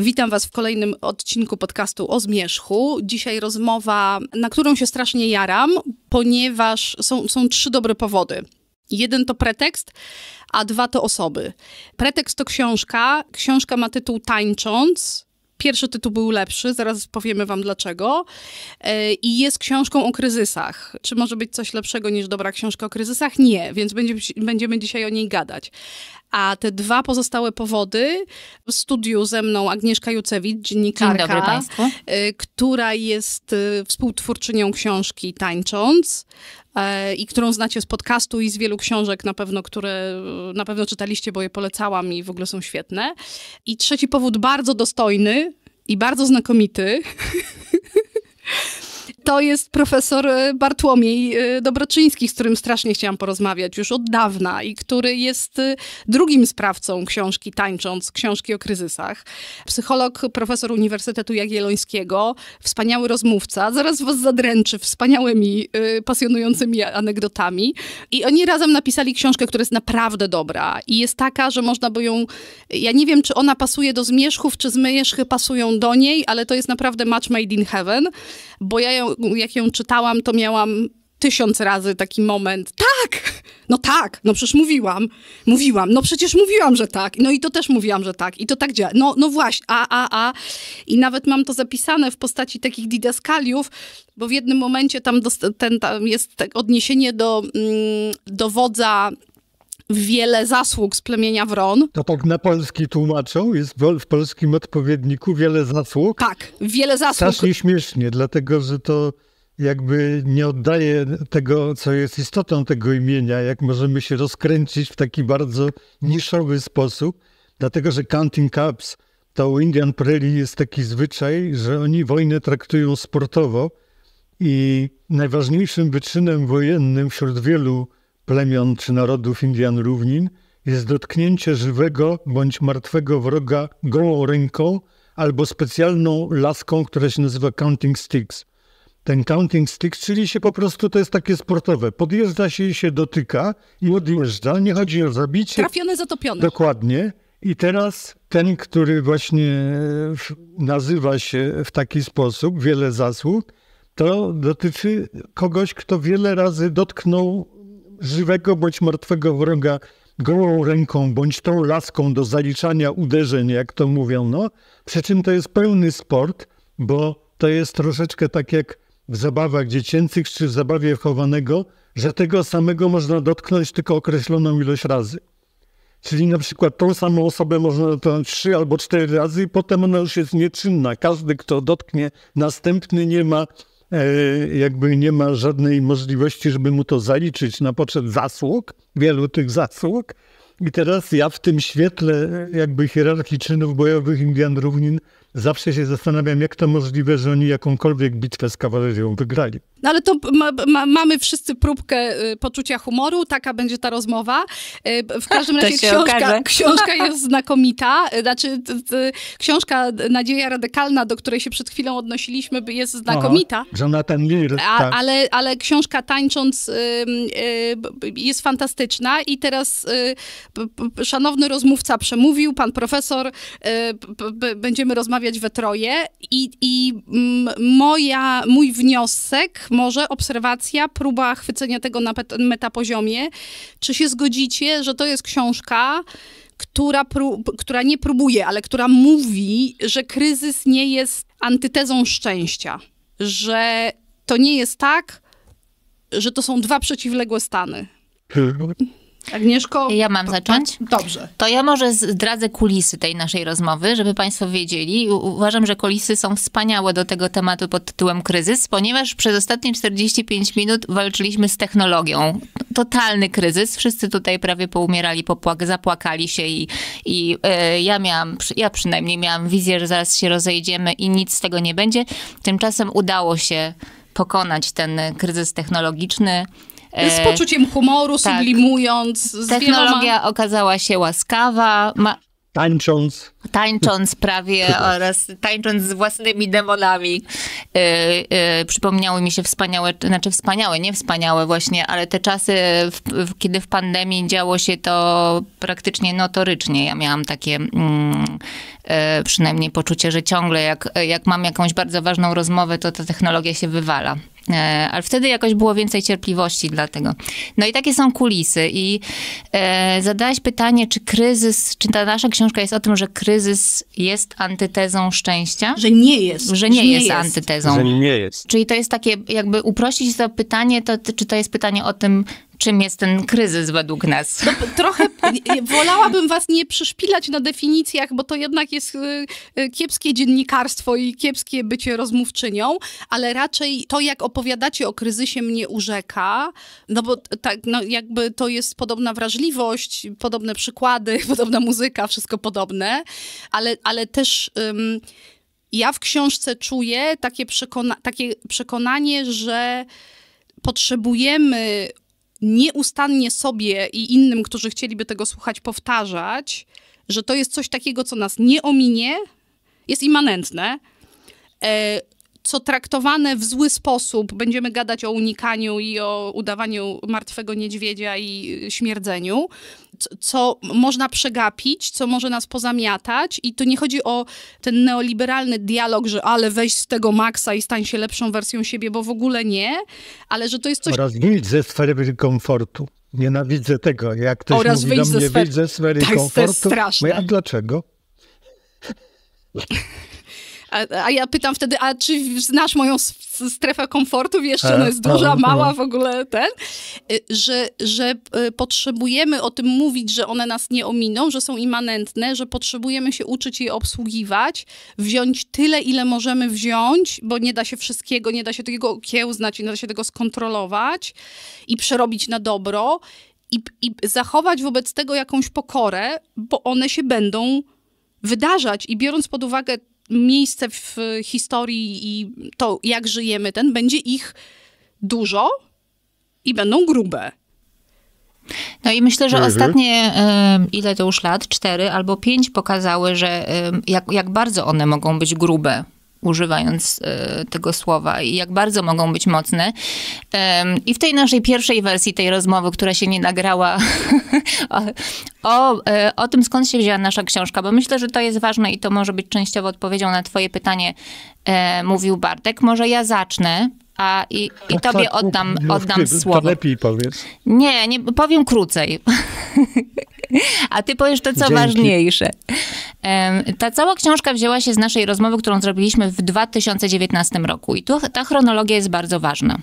Witam Was w kolejnym odcinku podcastu o zmierzchu. Dzisiaj rozmowa, na którą się strasznie jaram, ponieważ są, są trzy dobre powody. Jeden to pretekst, a dwa to osoby. Pretekst to książka. Książka ma tytuł Tańcząc. Pierwszy tytuł był lepszy, zaraz powiemy wam dlaczego. E, I jest książką o kryzysach. Czy może być coś lepszego niż dobra książka o kryzysach? Nie, więc będziemy, będziemy dzisiaj o niej gadać. A te dwa pozostałe powody w studiu ze mną Agnieszka Jucewicz, dziennikarka, e, która jest e, współtwórczynią książki Tańcząc E, i którą znacie z podcastu i z wielu książek na pewno, które na pewno czytaliście, bo je polecałam i w ogóle są świetne. I trzeci powód bardzo dostojny i bardzo znakomity to jest profesor e, Bartłomiej e, Dobroczyński, z którym strasznie chciałam porozmawiać już od dawna i który jest e, drugim sprawcą książki Tańcząc, książki o kryzysach. Psycholog, profesor Uniwersytetu Jagiellońskiego, wspaniały rozmówca, zaraz was zadręczy wspaniałymi, pasjonującymi anegdotami. I oni razem napisali książkę, która jest naprawdę dobra i jest taka, że można by ją, ja nie wiem, czy ona pasuje do zmierzchów, czy zmierzchy pasują do niej, ale to jest naprawdę match made in heaven, bo ja ją jak ją czytałam, to miałam tysiąc razy taki moment, tak, no tak, no przecież mówiłam, mówiłam, no przecież mówiłam, że tak, no i to też mówiłam, że tak, i to tak działa, no, no właśnie, a, a, a, i nawet mam to zapisane w postaci takich didaskaliów, bo w jednym momencie tam, ten, tam jest tak odniesienie do mm, dowodza wiele zasług z plemienia Wron. To tak na polski tłumaczą? Jest w polskim odpowiedniku wiele zasług? Tak, wiele zasług. Strasznie śmiesznie, dlatego że to jakby nie oddaje tego, co jest istotą tego imienia, jak możemy się rozkręcić w taki bardzo niszowy sposób, dlatego że counting cups to u Indian Prairie jest taki zwyczaj, że oni wojnę traktują sportowo i najważniejszym wyczynem wojennym wśród wielu plemion czy narodów Indian równin jest dotknięcie żywego bądź martwego wroga gołą ręką albo specjalną laską, która się nazywa counting sticks. Ten counting stick, czyli się po prostu to jest takie sportowe. Podjeżdża się i się dotyka i odjeżdża. Nie chodzi o zabicie. Trafione, zatopione. Dokładnie. I teraz ten, który właśnie nazywa się w taki sposób, wiele zasług, to dotyczy kogoś, kto wiele razy dotknął żywego bądź martwego wroga gołą ręką bądź tą laską do zaliczania uderzeń, jak to mówiono. Przy czym to jest pełny sport, bo to jest troszeczkę tak jak w zabawach dziecięcych czy w zabawie chowanego, że tego samego można dotknąć tylko określoną ilość razy. Czyli na przykład tą samą osobę można dotknąć trzy albo cztery razy i potem ona już jest nieczynna. Każdy, kto dotknie następny, nie ma E, jakby nie ma żadnej możliwości, żeby mu to zaliczyć na poczet zasług, wielu tych zasług. I teraz ja w tym świetle jakby hierarchii czynów bojowych Indian Równin Zawsze się zastanawiam, jak to możliwe, że oni jakąkolwiek bitwę z kawalerią wygrali. No ale to ma, ma, mamy wszyscy próbkę y, poczucia humoru, taka będzie ta rozmowa. Y, w każdym razie książka, książka, jest znakomita. Y, znaczy, t, t, książka Nadzieja Radykalna, do której się przed chwilą odnosiliśmy, jest znakomita. Aha, Jonathan Lear. A, tak. ale, ale książka Tańcząc y, y jest fantastyczna i teraz y, p, p, szanowny rozmówca przemówił, pan profesor, p, będziemy rozmawiać rozmawiać we troje i, i mm, moja, mój wniosek, może obserwacja, próba chwycenia tego na metapoziomie. Czy się zgodzicie, że to jest książka, która, która nie próbuje, ale która mówi, że kryzys nie jest antytezą szczęścia, że to nie jest tak, że to są dwa przeciwległe stany. Hmm. Agnieszko. Ja mam zacząć? Tak? Dobrze. To ja może zdradzę kulisy tej naszej rozmowy, żeby Państwo wiedzieli. Uważam, że kulisy są wspaniałe do tego tematu pod tytułem kryzys, ponieważ przez ostatnie 45 minut walczyliśmy z technologią. Totalny kryzys. Wszyscy tutaj prawie poumierali, popłak- zapłakali się i, i e, ja miałam, ja przynajmniej miałam wizję, że zaraz się rozejdziemy i nic z tego nie będzie. Tymczasem udało się pokonać ten kryzys technologiczny E, z poczuciem humoru, tak. sublimując. Technologia wieloma... okazała się łaskawa. Ma... Tańcząc. Tańcząc prawie oraz tańcząc z własnymi demonami. Yy, yy, przypomniały mi się wspaniałe, znaczy wspaniałe, nie wspaniałe właśnie, ale te czasy, w, w, kiedy w pandemii działo się to praktycznie notorycznie. Ja miałam takie yy, przynajmniej poczucie, że ciągle jak, jak mam jakąś bardzo ważną rozmowę, to ta technologia się wywala. E, ale wtedy jakoś było więcej cierpliwości dla tego. No i takie są kulisy. I e, zadałaś pytanie, czy kryzys, czy ta nasza książka jest o tym, że kryzys jest antytezą szczęścia? Że nie jest. Że nie, że jest, nie jest, antytezą. Że nie jest. Czyli to jest takie, jakby uprościć to pytanie, to, czy to jest pytanie o tym, czym jest ten kryzys według nas. No, trochę wolałabym was nie przyszpilać na definicjach, bo to jednak jest y, y, kiepskie dziennikarstwo i kiepskie bycie rozmówczynią, ale raczej to, jak opowiadacie o kryzysie mnie urzeka, no bo tak, no jakby to jest podobna wrażliwość, podobne przykłady, podobna muzyka, wszystko podobne, ale, ale też... Um, ja w książce czuję takie, przekona takie przekonanie, że potrzebujemy nieustannie sobie i innym, którzy chcieliby tego słuchać, powtarzać, że to jest coś takiego, co nas nie ominie, jest immanentne. E, co traktowane w zły sposób, będziemy gadać o unikaniu i o udawaniu martwego niedźwiedzia i y, śmierdzeniu, co można przegapić, co może nas pozamiatać. I to nie chodzi o ten neoliberalny dialog, że ale weź z tego maksa i stań się lepszą wersją siebie, bo w ogóle nie, ale że to jest coś... Oraz wyjdź ze sfery komfortu. Nienawidzę tego, jak ktoś Oraz mówi do mnie, ze wyjdź ze sfery tak, komfortu. To jest straszne. Mówię, a dlaczego? A, a, ja pytam wtedy, a czy znasz moją strefę komfortu? jeszcze? ona e, jest duża, no, no, mała, no. w ogóle ten? Y, że, że y, potrzebujemy o tym mówić, że one nas nie ominą, że są immanentne, że potrzebujemy się uczyć je obsługiwać, wziąć tyle, ile możemy wziąć, bo nie da się wszystkiego, nie da się tego kiełznać, nie da się tego skontrolować i przerobić na dobro. I, i, zachować wobec tego jakąś pokorę, bo one się będą wydarzać. I biorąc pod uwagę miejsce w historii i to, jak żyjemy, ten będzie ich dużo i będą grube. No i myślę, że mhm. ostatnie, ile to już lat, cztery albo pięć pokazały, że jak, jak bardzo one mogą być grube używając e, tego słowa i jak bardzo mogą być mocne. I w tej naszej pierwszej wersji tej rozmowy, która się nie nagrała, o, e, o tym skąd się wzięła nasza książka, bo myślę, że to jest ważne i to może być częściowo odpowiedzią na Twoje pytanie, e, mówił Bartek. Może ja zacznę a i, i tak, tobie tak, oddam, no, oddam słowo. To lepiej powiedz. Nie, nie powiem krócej. a ty powiesz to, co Dzięki. ważniejsze. Ta cała książka wzięła się z naszej rozmowy, którą zrobiliśmy w 2019 roku. I tu ta chronologia jest bardzo ważna.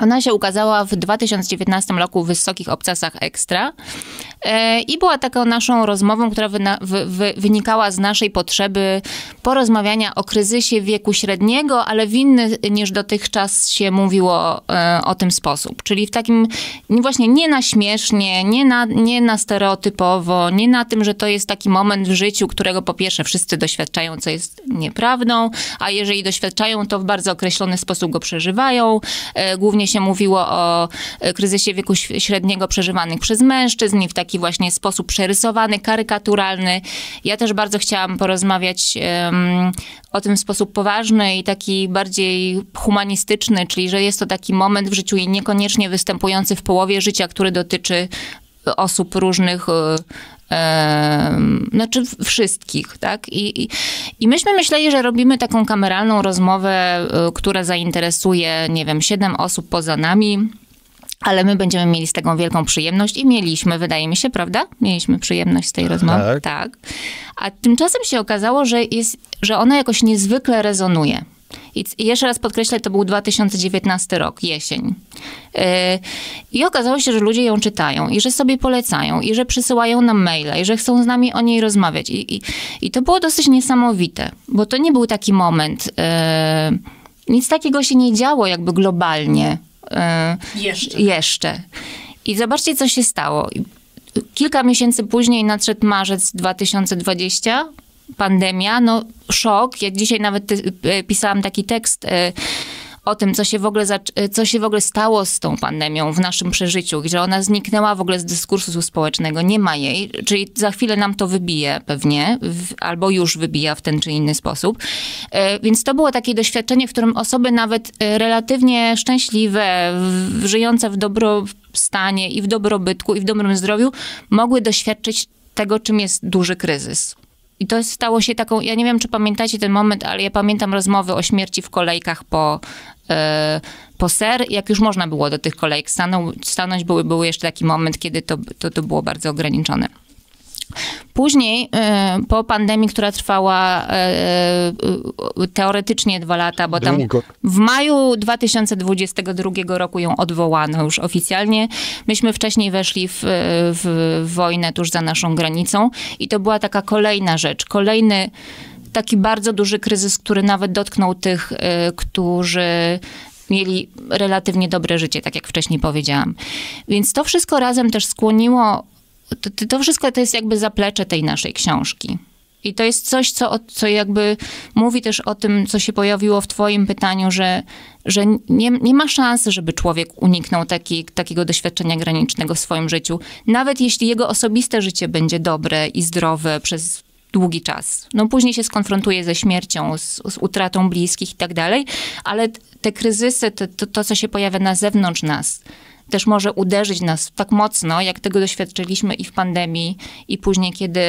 Ona się ukazała w 2019 roku w Wysokich Obcasach Ekstra. E, I była taką naszą rozmową, która wyna, wy, wy, wynikała z naszej potrzeby porozmawiania o kryzysie wieku średniego, ale w inny niż dotychczas się mówiło e, o tym sposób. Czyli w takim no właśnie nie na śmiesznie, nie na, nie na stereotypowo, nie na tym, że to jest taki moment w życiu, którego po pierwsze wszyscy doświadczają, co jest nieprawdą, a jeżeli doświadczają, to w bardzo określony sposób go przeżywają. E, głównie się mówiło o kryzysie wieku średniego przeżywanych przez mężczyzn i w taki taki właśnie sposób przerysowany, karykaturalny. Ja też bardzo chciałam porozmawiać um, o tym w sposób poważny i taki bardziej humanistyczny, czyli że jest to taki moment w życiu i niekoniecznie występujący w połowie życia, który dotyczy osób różnych, e, znaczy wszystkich, tak? I, i, I myśmy myśleli, że robimy taką kameralną rozmowę, e, która zainteresuje, nie wiem, siedem osób poza nami, ale my będziemy mieli z tego wielką przyjemność i mieliśmy, wydaje mi się, prawda? Mieliśmy przyjemność z tej rozmowy. Tak. tak. A tymczasem się okazało, że, jest, że ona jakoś niezwykle rezonuje. I jeszcze raz podkreślę, to był 2019 rok, jesień. Y, I okazało się, że ludzie ją czytają i że sobie polecają i że przysyłają nam maile i że chcą z nami o niej rozmawiać. I, i, i to było dosyć niesamowite, bo to nie był taki moment. Y, nic takiego się nie działo jakby globalnie E, jeszcze. jeszcze. I zobaczcie, co się stało. Kilka miesięcy później nadszedł marzec 2020, pandemia, no szok. Jak dzisiaj nawet e, pisałam taki tekst e, o tym, co się, w ogóle y, co się w ogóle stało z tą pandemią w naszym przeżyciu, że ona zniknęła w ogóle z dyskursu społecznego, nie ma jej, czyli za chwilę nam to wybije pewnie, w, albo już wybija w ten czy inny sposób. E, więc to było takie doświadczenie, w którym osoby nawet e, relatywnie szczęśliwe, w, żyjące w dobrostanie i w dobrobytku i w dobrym zdrowiu mogły doświadczyć tego, czym jest duży kryzys. I to stało się taką, ja nie wiem, czy pamiętacie ten moment, ale ja pamiętam rozmowy o śmierci w kolejkach po, yy, po ser. Jak już można było do tych kolejek stanąć, stanąć był, był jeszcze taki moment, kiedy to, to, to było bardzo ograniczone. Później e, po pandemii, która trwała e, e, teoretycznie dwa lata, bo tam w maju 2022 roku ją odwołano już oficjalnie. Myśmy wcześniej weszli w, w wojnę tuż za naszą granicą i to była taka kolejna rzecz, kolejny taki bardzo duży kryzys, który nawet dotknął tych, którzy mieli relatywnie dobre życie, tak jak wcześniej powiedziałam. Więc to wszystko razem też skłoniło to, to wszystko to jest jakby zaplecze tej naszej książki. I to jest coś, co, co jakby mówi też o tym, co się pojawiło w Twoim pytaniu, że, że nie, nie ma szansy, żeby człowiek uniknął taki, takiego doświadczenia granicznego w swoim życiu, nawet jeśli jego osobiste życie będzie dobre i zdrowe przez długi czas. No później się skonfrontuje ze śmiercią, z, z utratą bliskich i tak dalej, ale te kryzysy, to, to, to, co się pojawia na zewnątrz nas, też może uderzyć nas tak mocno, jak tego doświadczyliśmy i w pandemii, i później, kiedy,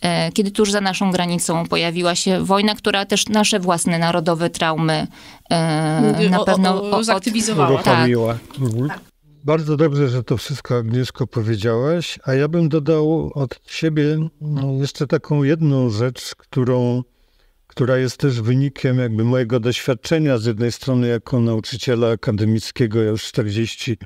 e, kiedy tuż za naszą granicą pojawiła się wojna, która też nasze własne narodowe traumy e, na pewno o, zaktywizowała. Tak. Mhm. tak. Bardzo dobrze, że to wszystko, Agnieszko, powiedziałaś, a ja bym dodał od siebie no, jeszcze taką jedną rzecz, którą która jest też wynikiem jakby mojego doświadczenia z jednej strony jako nauczyciela akademickiego. Ja już 40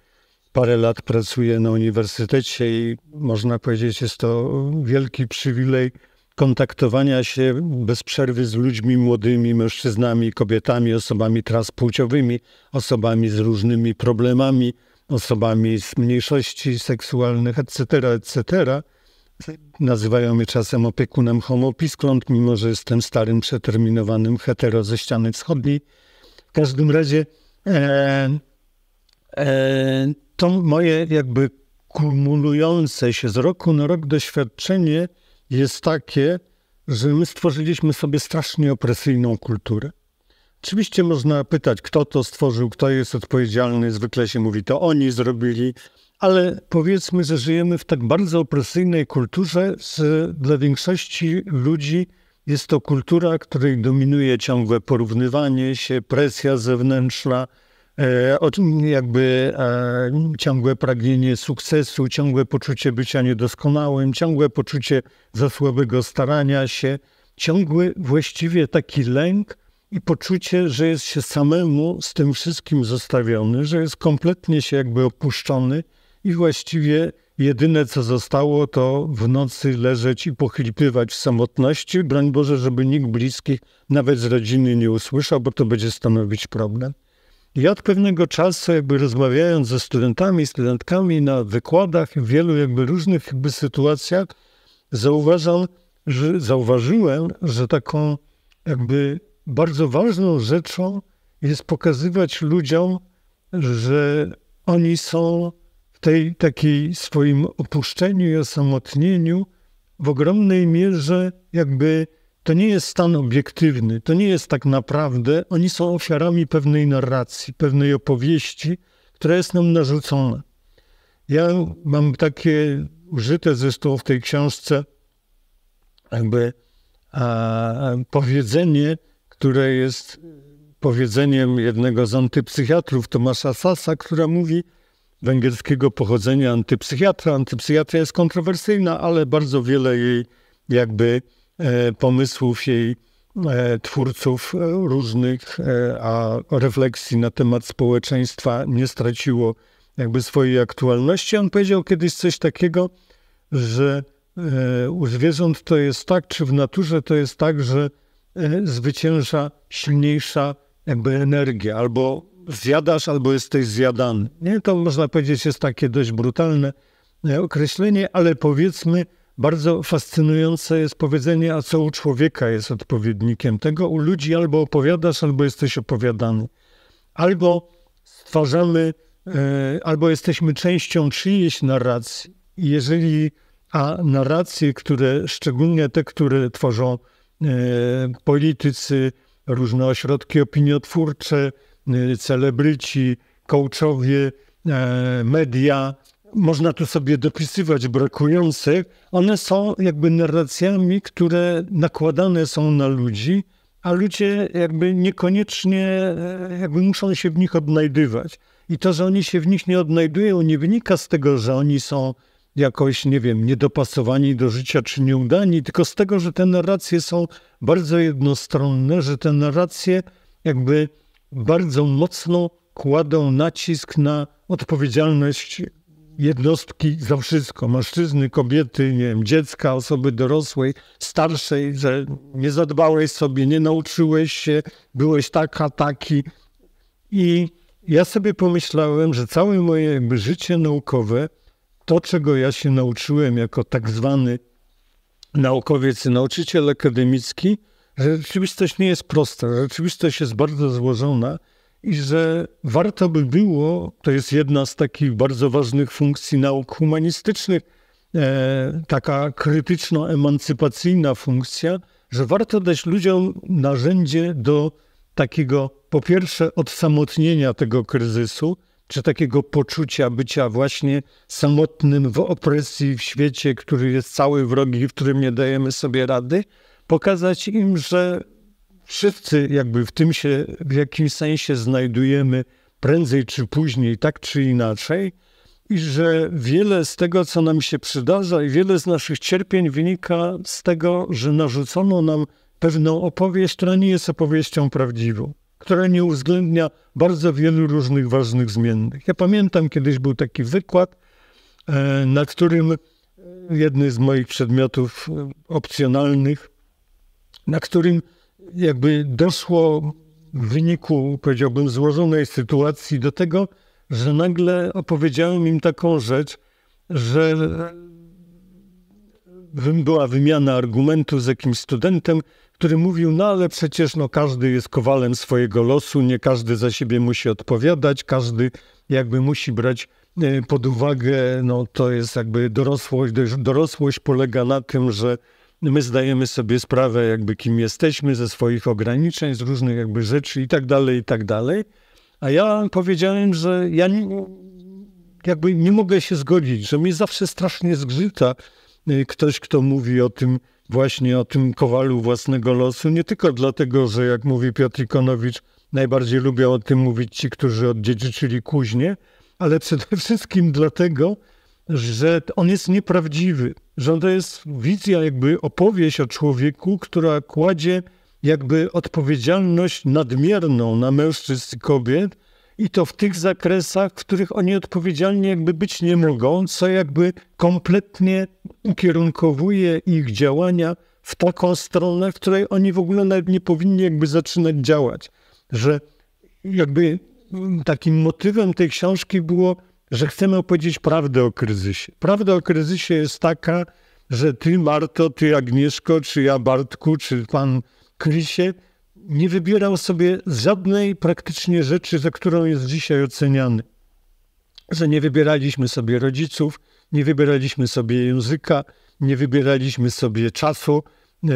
parę lat pracuję na uniwersytecie i można powiedzieć, jest to wielki przywilej kontaktowania się bez przerwy z ludźmi młodymi, mężczyznami, kobietami, osobami transpłciowymi, osobami z różnymi problemami, osobami z mniejszości seksualnych, etc., etc. Nazywają mnie czasem opiekunem homopiskląt, mimo że jestem starym, przeterminowanym hetero ze ściany wschodniej. W każdym razie e, e, to moje jakby kumulujące się z roku na rok doświadczenie jest takie, że my stworzyliśmy sobie strasznie opresyjną kulturę. Oczywiście można pytać, kto to stworzył, kto jest odpowiedzialny. Zwykle się mówi, to oni zrobili, ale powiedzmy, że żyjemy w tak bardzo opresyjnej kulturze, że dla większości ludzi jest to kultura, której dominuje ciągłe porównywanie się, presja zewnętrzna, E, o tym jakby e, ciągłe pragnienie sukcesu, ciągłe poczucie bycia niedoskonałym, ciągłe poczucie za słabego starania się, ciągły właściwie taki lęk i poczucie, że jest się samemu z tym wszystkim zostawiony, że jest kompletnie się jakby opuszczony i właściwie jedyne co zostało to w nocy leżeć i pochlipywać w samotności. Broń Boże, żeby nikt bliski, nawet z rodziny nie usłyszał, bo to będzie stanowić problem. Ja od pewnego czasu, jakby rozmawiając ze studentami i studentkami na wykładach, w wielu jakby różnych jakby sytuacjach, zauważam, że zauważyłem, że taką jakby bardzo ważną rzeczą jest pokazywać ludziom, że oni są w tej takiej swoim opuszczeniu i osamotnieniu w ogromnej mierze jakby to nie jest stan obiektywny, to nie jest tak naprawdę. Oni są ofiarami pewnej narracji, pewnej opowieści, która jest nam narzucona. Ja mam takie użyte zresztą w tej książce jakby a, powiedzenie, które jest powiedzeniem jednego z antypsychiatrów, Tomasza Sasa, która mówi, węgierskiego pochodzenia antypsychiatra. Antypsychiatra jest kontrowersyjna, ale bardzo wiele jej jakby E, pomysłów jej e, twórców e, różnych, a refleksji na temat społeczeństwa nie straciło jakby swojej aktualności. On powiedział kiedyś coś takiego, że u zwierząt to jest tak, czy w naturze to jest tak, że zwycięża silniejsza jakby energia, albo zjadasz, albo jesteś zjadany. Nie, to można powiedzieć jest takie dość brutalne określenie, ale powiedzmy, bardzo fascynujące jest powiedzenie, a co u człowieka jest odpowiednikiem tego. U ludzi albo opowiadasz, albo jesteś opowiadany. Albo stwarzamy, e, albo jesteśmy częścią czyjejś narracji. Jeżeli, a narracje, które, szczególnie te, które tworzą e, politycy, różne ośrodki opiniotwórcze, e, celebryci, coachowie, media, można tu sobie dopisywać brakujących, one są jakby narracjami, które nakładane są na ludzi, a ludzie jakby niekoniecznie e, jakby muszą się w nich odnajdywać. I to, że oni się w nich nie odnajdują, nie wynika z tego, że oni są jakoś, nie wiem, niedopasowani do życia czy nieudani, tylko z tego, że te narracje są bardzo jednostronne, że te narracje jakby bardzo mocno kładą nacisk na odpowiedzialność jednostki za wszystko. Mężczyzny, kobiety, nie wiem, dziecka, osoby dorosłej, starszej, że nie zadbałeś sobie, nie nauczyłeś się, byłeś taka, taki. I ja sobie pomyślałem, że całe moje życie naukowe, to czego ja się nauczyłem jako tak zwany naukowiec i nauczyciel akademicki, że rzeczywistość nie jest prosta, rzeczywistość jest bardzo złożona i że warto by było, to jest jedna z takich bardzo ważnych funkcji nauk humanistycznych, e, taka krytyczno-emancypacyjna funkcja, że warto dać ludziom narzędzie do takiego, po pierwsze, odsamotnienia tego kryzysu, czy takiego poczucia bycia właśnie samotnym w opresji w świecie, który jest cały wrogi, w którym nie dajemy sobie rady, pokazać im, że wszyscy jakby w tym się w jakimś sensie znajdujemy prędzej czy później, tak czy inaczej, i że wiele z tego, co nam się przydarza, i wiele z naszych cierpień wynika z tego, że narzucono nam pewną opowieść, która nie jest opowieścią prawdziwą, która nie uwzględnia bardzo wielu różnych ważnych zmiennych. Ja pamiętam, kiedyś był taki wykład, e, na którym e, jedny z moich przedmiotów e, opcjonalnych, na którym jakby doszło w wyniku, powiedziałbym, złożonej sytuacji do tego, że nagle opowiedziałem im taką rzecz, że była wymiana argumentów z jakimś studentem, który mówił, no ale przecież no, każdy jest kowalem swojego losu, nie każdy za siebie musi odpowiadać, każdy jakby musi brać e, pod uwagę, no to jest jakby dorosłość, dorosłość polega na tym, że my zdajemy sobie sprawę, jakby kim jesteśmy, ze swoich ograniczeń, z różnych jakby rzeczy i tak dalej, i tak dalej. A ja powiedziałem, że ja nie, jakby nie mogę się zgodzić, że mnie zawsze strasznie zgrzyta y, ktoś, kto mówi o tym, właśnie o tym kowalu własnego losu, nie tylko dlatego, że jak mówi Piotr Ikonowicz, najbardziej lubią o tym mówić ci, którzy odziedziczyli kuźnie, ale przede wszystkim dlatego, że on jest nieprawdziwy, że to jest wizja, jakby opowieść o człowieku, która kładzie jakby odpowiedzialność nadmierną na mężczyzn i kobiet i to w tych zakresach, w których oni odpowiedzialni jakby być nie mogą, co jakby kompletnie ukierunkowuje ich działania w taką stronę, w której oni w ogóle nawet nie powinni jakby zaczynać działać. Że jakby takim motywem tej książki było że chcemy opowiedzieć prawdę o kryzysie. Prawda o kryzysie jest taka, że ty, Marto, ty, Agnieszko, czy ja, Bartku, czy pan Krysie, nie wybierał sobie żadnej praktycznie rzeczy, za którą jest dzisiaj oceniany. Że nie wybieraliśmy sobie rodziców, nie wybieraliśmy sobie języka, nie wybieraliśmy sobie czasu, E,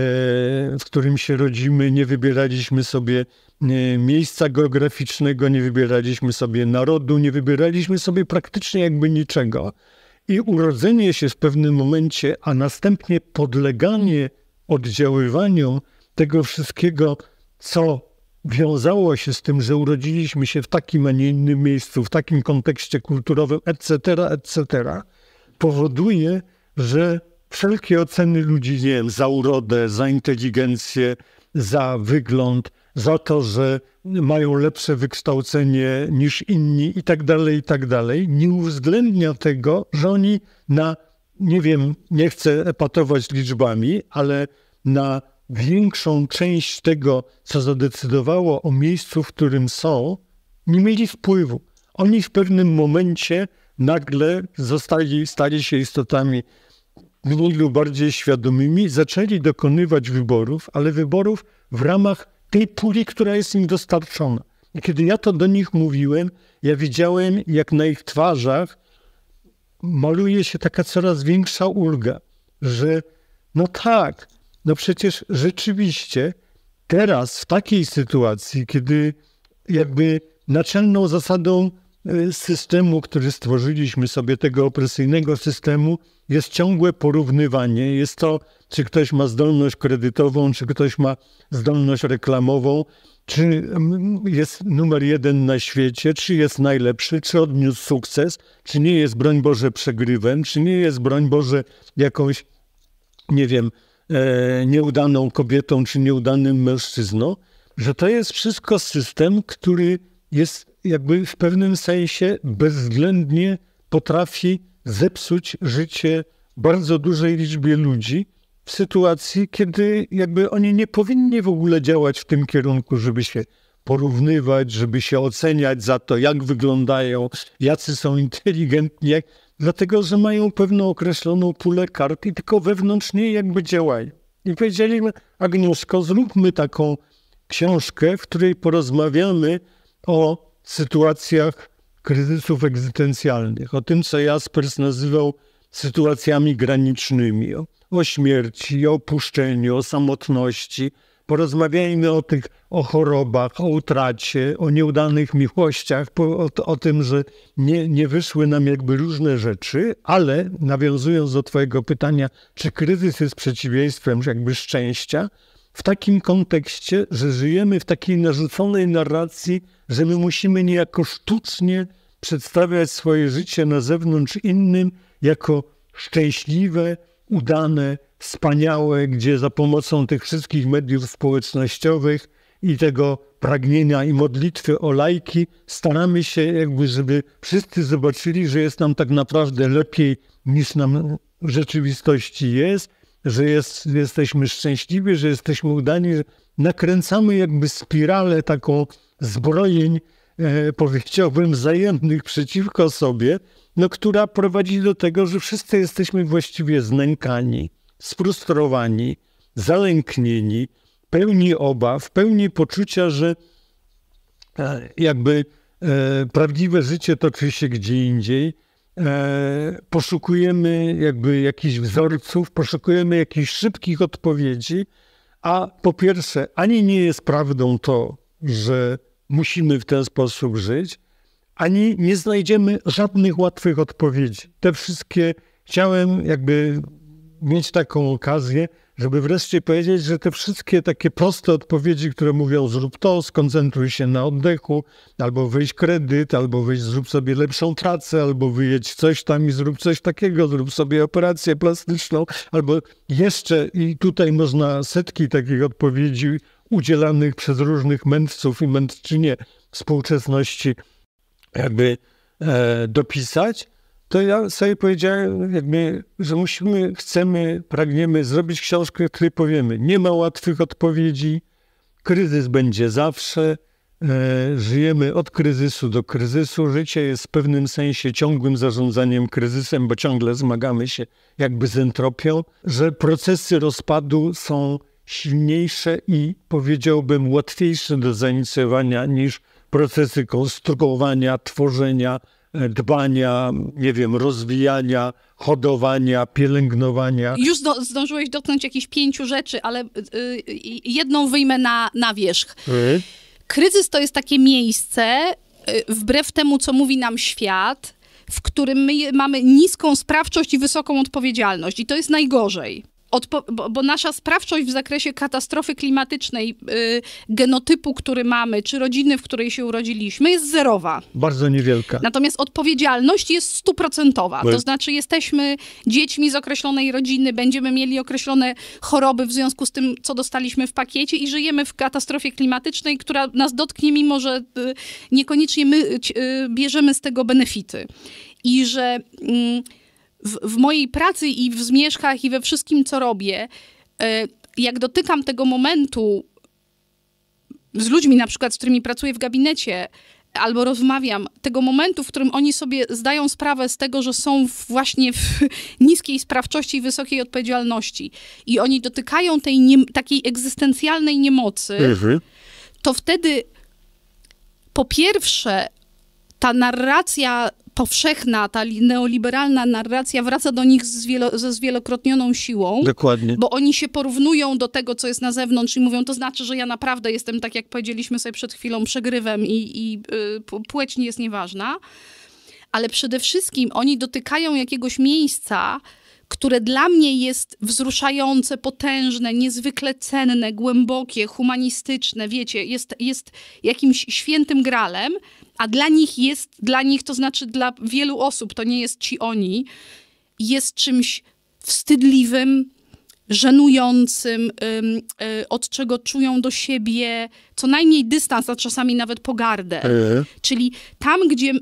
w którym się rodzimy, nie wybieraliśmy sobie e, miejsca geograficznego, nie wybieraliśmy sobie narodu, nie wybieraliśmy sobie praktycznie jakby niczego. I urodzenie się w pewnym momencie, a następnie podleganie oddziaływaniom tego wszystkiego, co wiązało się z tym, że urodziliśmy się w takim, a nie innym miejscu, w takim kontekście kulturowym, etc., etc., powoduje, że wszelkie oceny ludzi, nie wiem, za urodę, za inteligencję, za wygląd, za to, że mają lepsze wykształcenie niż inni i tak dalej, i tak dalej, nie uwzględnia tego, że oni na, nie wiem, nie chcę epatować liczbami, ale na większą część tego, co zadecydowało o miejscu, w którym są, nie mieli wpływu. Oni w pewnym momencie nagle zostali, stali się istotami mniej lub bardziej świadomymi, zaczęli dokonywać wyborów, ale wyborów w ramach tej puli, która jest im dostarczona. I kiedy ja to do nich mówiłem, ja widziałem, jak na ich twarzach maluje się taka coraz większa ulga, że no tak, no przecież rzeczywiście teraz w takiej sytuacji, kiedy jakby naczelną zasadą E, systemu, który stworzyliśmy sobie, tego opresyjnego systemu, jest ciągłe porównywanie. Jest to, czy ktoś ma zdolność kredytową, czy ktoś ma zdolność reklamową, czy mm, jest numer jeden na świecie, czy jest najlepszy, czy odniósł sukces, czy nie jest, broń Boże, przegrywem, czy nie jest, broń Boże, jakąś, nie wiem, e, nieudaną kobietą, czy nieudanym mężczyzną, że to jest wszystko system, który jest jakby w pewnym sensie bezwzględnie potrafi zepsuć życie bardzo dużej liczbie ludzi w sytuacji, kiedy jakby oni nie powinni w ogóle działać w tym kierunku, żeby się porównywać, żeby się oceniać za to, jak wyglądają, jacy są inteligentni, jak... dlatego że mają pewną określoną pulę kart i tylko wewnątrz niej jakby działają. I powiedzieliśmy, Agnieszko, zróbmy taką książkę, w której porozmawiamy o sytuacjach kryzysów egzystencjalnych, o tym, co Jaspers nazywał sytuacjami granicznymi, o, o śmierci, o opuszczeniu, o samotności. Porozmawiajmy o tych, o chorobach, o utracie, o nieudanych miłościach, o, o tym, że nie, nie wyszły nam jakby różne rzeczy, ale nawiązując do Twojego pytania, czy kryzys jest przeciwieństwem jakby szczęścia, w takim kontekście, że żyjemy w takiej narzuconej narracji, że my musimy niejako sztucznie przedstawiać swoje życie na zewnątrz innym jako szczęśliwe, udane, wspaniałe, gdzie za pomocą tych wszystkich mediów społecznościowych i tego pragnienia i modlitwy o lajki staramy się jakby, żeby wszyscy zobaczyli, że jest nam tak naprawdę lepiej niż nam w rzeczywistości jest, że jest, jesteśmy szczęśliwi, że jesteśmy udani, że nakręcamy jakby spiralę taką zbrojeń, e, powiedziałbym, wzajemnych przeciwko sobie, no, która prowadzi do tego, że wszyscy jesteśmy właściwie znękani, sfrustrowani, zalęknieni, pełni obaw, pełni poczucia, że e, jakby e, prawdziwe życie toczy się gdzie indziej, e, poszukujemy jakby jakichś wzorców, poszukujemy jakichś szybkich odpowiedzi, a po pierwsze, ani nie jest prawdą to, że musimy w ten sposób żyć, ani nie znajdziemy żadnych łatwych odpowiedzi. Te wszystkie chciałem jakby mieć taką okazję, żeby wreszcie powiedzieć, że te wszystkie takie proste odpowiedzi, które mówią zrób to, skoncentruj się na oddechu, albo wyjść kredyt, albo wyjść zrób sobie lepszą pracę, albo wyjedź coś tam i zrób coś takiego, zrób sobie operację plastyczną, albo jeszcze i tutaj można setki takich odpowiedzi udzielanych przez różnych mędrców i mędrczynie współczesności jakby e, dopisać to ja sobie powiedziałem, jakby, że musimy, chcemy, pragniemy zrobić książkę, w której powiemy, nie ma łatwych odpowiedzi, kryzys będzie zawsze, e, żyjemy od kryzysu do kryzysu, życie jest w pewnym sensie ciągłym zarządzaniem kryzysem, bo ciągle zmagamy się jakby z entropią, że procesy rozpadu są silniejsze i powiedziałbym łatwiejsze do zainicjowania niż procesy konstruowania, tworzenia, dbania, nie wiem, rozwijania, hodowania, pielęgnowania. Już do, zdążyłeś dotknąć jakichś pięciu rzeczy, ale y, y, jedną wyjmę na, na wierzch. Y? Kryzys to jest takie miejsce, y, wbrew temu, co mówi nam świat, w którym my mamy niską sprawczość i wysoką odpowiedzialność. I to jest najgorzej bo, bo, nasza sprawczość w zakresie katastrofy klimatycznej, y, genotypu, który mamy, czy rodziny, w której się urodziliśmy, jest zerowa. Bardzo niewielka. Natomiast odpowiedzialność jest stuprocentowa. To znaczy, jesteśmy dziećmi z określonej rodziny, będziemy mieli określone choroby w związku z tym, co dostaliśmy w pakiecie i żyjemy w katastrofie klimatycznej, która nas dotknie, mimo że y, niekoniecznie my y, y bierzemy z tego benefity. I że mm, w, w mojej pracy i w zmierzchach i we wszystkim, co robię, e, jak dotykam tego momentu z ludźmi, na przykład, z którymi pracuję w gabinecie, albo rozmawiam, tego momentu, w którym oni sobie zdają sprawę z tego, że są właśnie w niskiej sprawczości i wysokiej odpowiedzialności, i oni dotykają tej nie, takiej egzystencjalnej niemocy, mhm. to wtedy po pierwsze ta narracja powszechna ta neoliberalna narracja wraca do nich z wielo, ze zwielokrotnioną siłą. Dokładnie. Bo oni się porównują do tego, co jest na zewnątrz i mówią, to znaczy, że ja naprawdę jestem, tak jak powiedzieliśmy sobie przed chwilą, przegrywem i, i y, płeć nie jest nieważna. Ale przede wszystkim oni dotykają jakiegoś miejsca, które dla mnie jest wzruszające, potężne, niezwykle cenne, głębokie, humanistyczne, wiecie, jest, jest jakimś świętym gralem, a dla nich jest, dla nich, to znaczy dla wielu osób, to nie jest ci oni, jest czymś wstydliwym, żenującym, y, od czego czują do siebie co najmniej dystans, a czasami nawet pogardę. E. Czyli tam, gdzie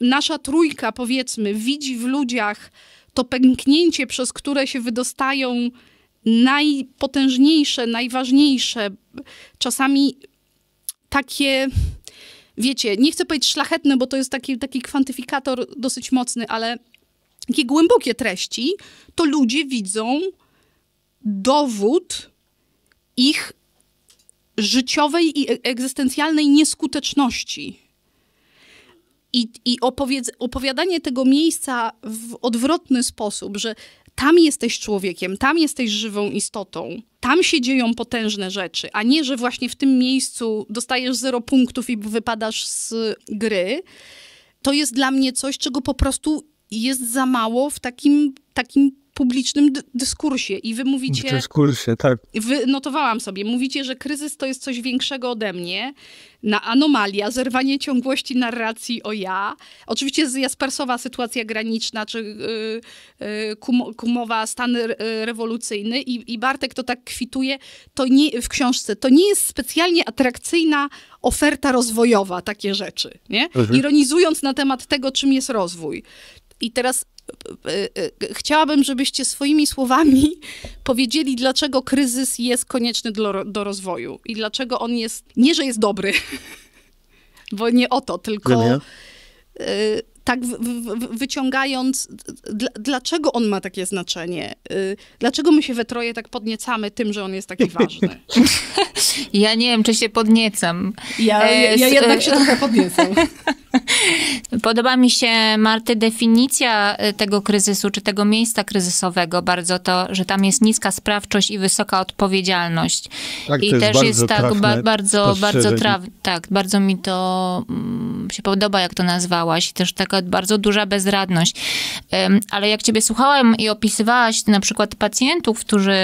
nasza trójka, powiedzmy, widzi w ludziach to pęknięcie, przez które się wydostają najpotężniejsze, najważniejsze, czasami takie, wiecie, nie chcę powiedzieć szlachetne, bo to jest taki, taki kwantyfikator dosyć mocny, ale takie głębokie treści, to ludzie widzą dowód ich życiowej i e- egzystencjalnej nieskuteczności. I, i opowiadanie tego miejsca w odwrotny sposób, że tam jesteś człowiekiem, tam jesteś żywą istotą, tam się dzieją potężne rzeczy, a nie, że właśnie w tym miejscu dostajesz zero punktów i wypadasz z gry. To jest dla mnie coś, czego po prostu jest za mało w takim, takim publicznym dyskursie i wy mówicie... W dyskursie, tak. Wynotowałam sobie, mówicie, że kryzys to jest coś większego ode mnie, na anomalia, zerwanie ciągłości narracji o ja. Oczywiście jest Jaspersowa sytuacja graniczna, czy yy, yy, kum, Kumowa stan rewolucyjny i, i Bartek to tak kwituje to nie, w książce. To nie jest specjalnie atrakcyjna oferta rozwojowa, takie rzeczy, nie? Mhm. Ironizując na temat tego, czym jest rozwój. I teraz E, e, chciałabym, żebyście swoimi słowami powiedzieli, dlaczego kryzys jest konieczny do, do rozwoju i dlaczego on jest, nie że jest dobry, bo nie o to, tylko e, tak w, w, wyciągając, dl, dlaczego on ma takie znaczenie? dlaczego my się we troje tak podniecamy tym, że on jest taki ważny? Ja nie wiem, czy się podniecam. Ja, ja, ja jednak się trochę podniecam. Podoba mi się, Marty, definicja y, tego kryzysu, czy tego miejsca kryzysowego bardzo to, że tam jest niska sprawczość i wysoka odpowiedzialność. Tak, I też jest, jest tak ba bardzo, bardzo traf, tak, bardzo mi to mm, się podoba, jak to nazwałaś. I też taka bardzo duża bezradność. Um, ale jak ciebie słuchałam i opisywałaś na przykład pacjentów, którzy,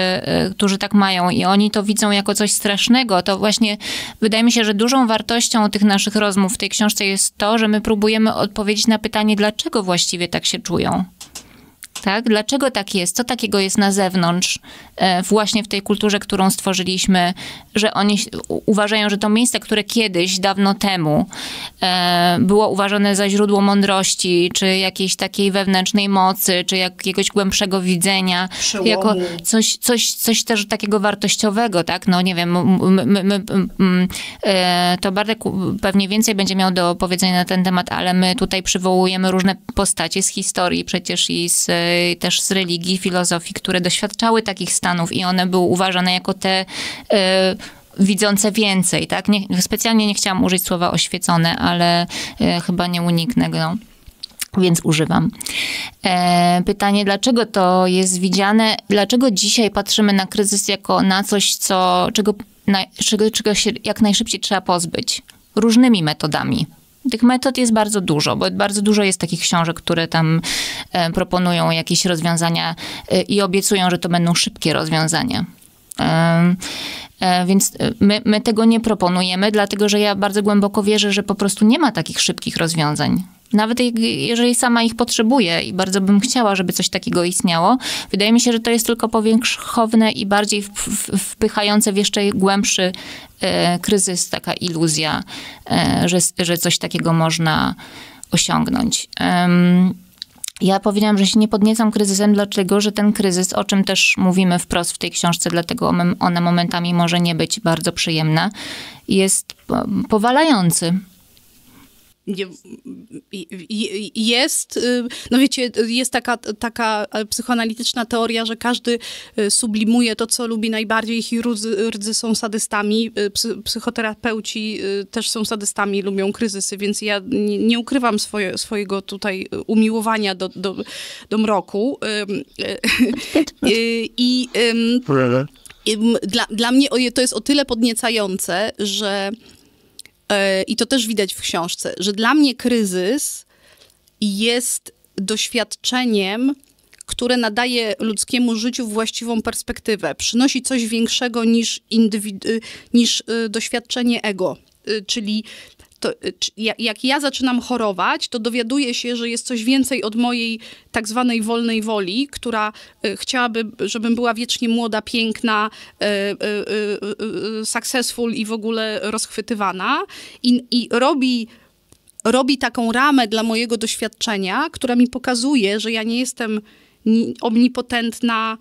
y, którzy tak mają i oni to widzą jako coś strasznego, to właśnie wydaje mi się, że dużą wartością tych naszych rozmów w tej książce jest to, że my próbujemy odpowiedzieć na pytanie, dlaczego właściwie tak się czują. Tak? Dlaczego tak jest? Co takiego jest na zewnątrz, e, właśnie w tej kulturze, którą stworzyliśmy, że oni uważają, że to miejsce, które kiedyś, dawno temu e, było uważane za źródło mądrości, czy jakiejś takiej wewnętrznej mocy, czy jakiegoś głębszego widzenia, Przełomu. jako coś, coś, coś też takiego wartościowego, tak? No nie wiem, my, my, my, to Bartek pewnie więcej będzie miał do powiedzenia na ten temat, ale my tutaj przywołujemy różne postacie z historii przecież i z e, E, też z religii, filozofii, które doświadczały takich stanów i one były uważane jako te e, widzące więcej, tak? Nie, specjalnie nie chciałam użyć słowa oświecone, ale e, chyba nie uniknę go. Więc używam. E, pytanie, dlaczego to jest widziane? Dlaczego dzisiaj patrzymy na kryzys jako na coś, co, czego, na, czego, czego się jak najszybciej trzeba pozbyć? Różnymi metodami tych metod jest bardzo dużo, bo bardzo dużo jest takich książek, które tam e, proponują jakieś rozwiązania e, i obiecują, że to będą szybkie rozwiązania. E, więc my, my tego nie proponujemy, dlatego że ja bardzo głęboko wierzę, że po prostu nie ma takich szybkich rozwiązań. Nawet jeżeli sama ich potrzebuje i bardzo bym chciała, żeby coś takiego istniało, wydaje mi się, że to jest tylko powierzchowne i bardziej wpychające w jeszcze głębszy e, kryzys, taka iluzja, e, że, że coś takiego można osiągnąć. Ja powiedziałam, że się nie podniecam kryzysem, dlatego że ten kryzys, o czym też mówimy wprost w tej książce, dlatego ona momentami może nie być bardzo przyjemna, jest powalający jest, y, no wiecie, jest taka, taka e, psychoanalityczna teoria, że każdy y, sublimuje to, co lubi najbardziej. Chirurdzy są sadystami, y, psychoterapeuci też są sadystami, lubią kryzysy, więc ja nie ukrywam swoje, swojego tutaj umiłowania do, do, do mroku. I, i dla, dla mnie to jest o tyle podniecające, że i to też widać w książce, że dla mnie kryzys jest doświadczeniem, które nadaje ludzkiemu życiu właściwą perspektywę, przynosi coś większego niż, niż y, doświadczenie ego, y, czyli to, jak ja zaczynam chorować, to dowiaduję się, że jest coś więcej od mojej tak zwanej wolnej woli, która e, chciałaby, żebym była wiecznie młoda, piękna, e, e, successful i w ogóle rozchwytywana. I, i robi robi taką ramę dla mojego doświadczenia, która mi pokazuje, że ja nie jestem omnipotentna,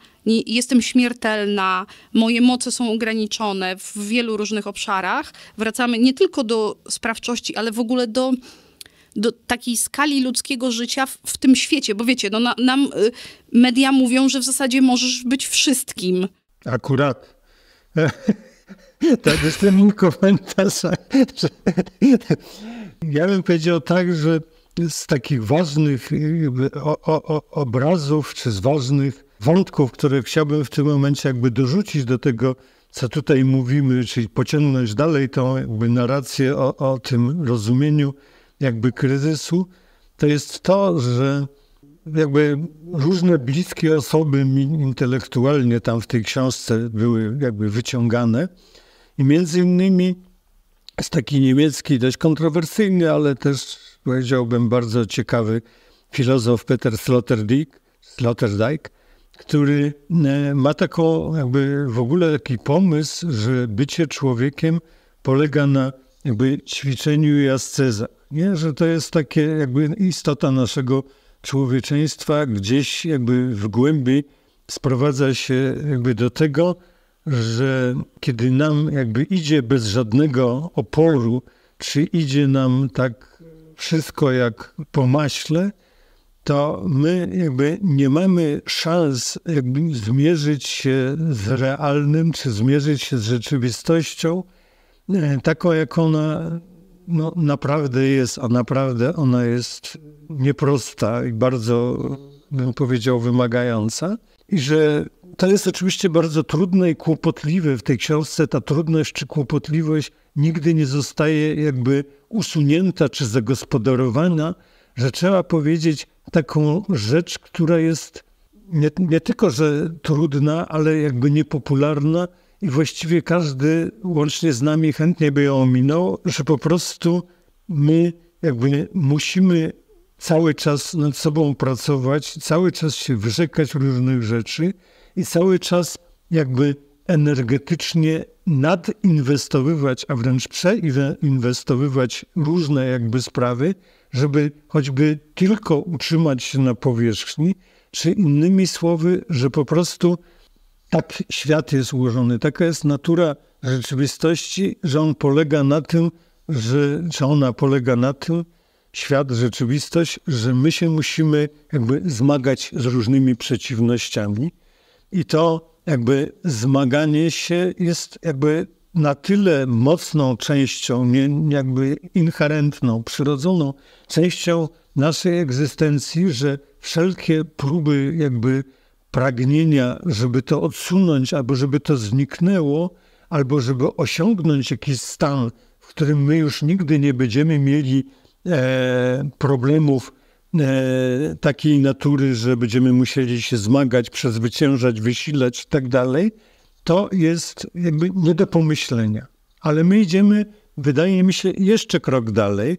jestem śmiertelna, moje moce są ograniczone w wielu różnych obszarach. Wracamy nie tylko do sprawczości, ale w ogóle do, do takiej skali ludzkiego życia w, w tym świecie, bo wiecie, no, na, nam y, media mówią, że w zasadzie możesz być wszystkim. Akurat. tak, jestem w komentarzach. ja bym powiedział tak, że z takich ważnych y, obrazów, czy z ważnych wątków, które chciałbym w tym momencie jakby dorzucić do tego, co tutaj mówimy, czyli pociągnąć dalej tą jakby narrację o, o tym rozumieniu jakby kryzysu, to jest to, że jakby różne bliskie osoby mi intelektualnie tam w tej książce były jakby wyciągane i między innymi z taki niemiecki, dość kontrowersyjny, ale też powiedziałbym, bardzo ciekawy filozof Peter Sloterdijk, Sloterdijk który e, ma taką jakby w ogóle taki pomysł, że bycie człowiekiem polega na jakby ćwiczeniu i ascezach. Nie? Że to jest takie jakby istota naszego człowieczeństwa gdzieś jakby w głębi sprowadza się jakby do tego, że kiedy nam jakby idzie bez żadnego oporu, czy idzie nam tak wszystko jak po maśle, to my jakby nie mamy szans jakby zmierzyć się z realnym, czy zmierzyć się z rzeczywistością e, taką, jak ona no, naprawdę jest, a naprawdę ona jest nieprosta i bardzo, bym powiedział, wymagająca. I że to jest oczywiście bardzo trudne i kłopotliwe w tej książce, ta trudność czy kłopotliwość nigdy nie zostaje jakby usunięta czy zagospodarowana, że trzeba powiedzieć taką rzecz, która jest nie, nie tylko, że trudna, ale jakby niepopularna i właściwie każdy, łącznie z nami, chętnie by ją ominął, że po prostu my jakby musimy cały czas nad sobą pracować, cały czas się wyrzekać różnych rzeczy i cały czas jakby energetycznie nadinwestowywać, a wręcz przeinwestowywać różne jakby sprawy, żeby choćby tylko utrzymać się na powierzchni, czy innymi słowy, że po prostu tak świat jest ułożony, taka jest natura rzeczywistości, że on polega na tym, że, że ona polega na tym, świat, rzeczywistość, że my się musimy jakby zmagać z różnymi przeciwnościami i to jakby zmaganie się jest jakby na tyle mocną częścią, nie, jakby inherentną, przyrodzoną częścią naszej egzystencji, że wszelkie próby jakby pragnienia, żeby to odsunąć, albo żeby to zniknęło, albo żeby osiągnąć jakiś stan, w którym my już nigdy nie będziemy mieli e, problemów E, takiej natury, że będziemy musieli się zmagać, przezwyciężać, wysilać i tak dalej, to jest jakby nie do pomyślenia. Ale my idziemy, wydaje mi się, jeszcze krok dalej,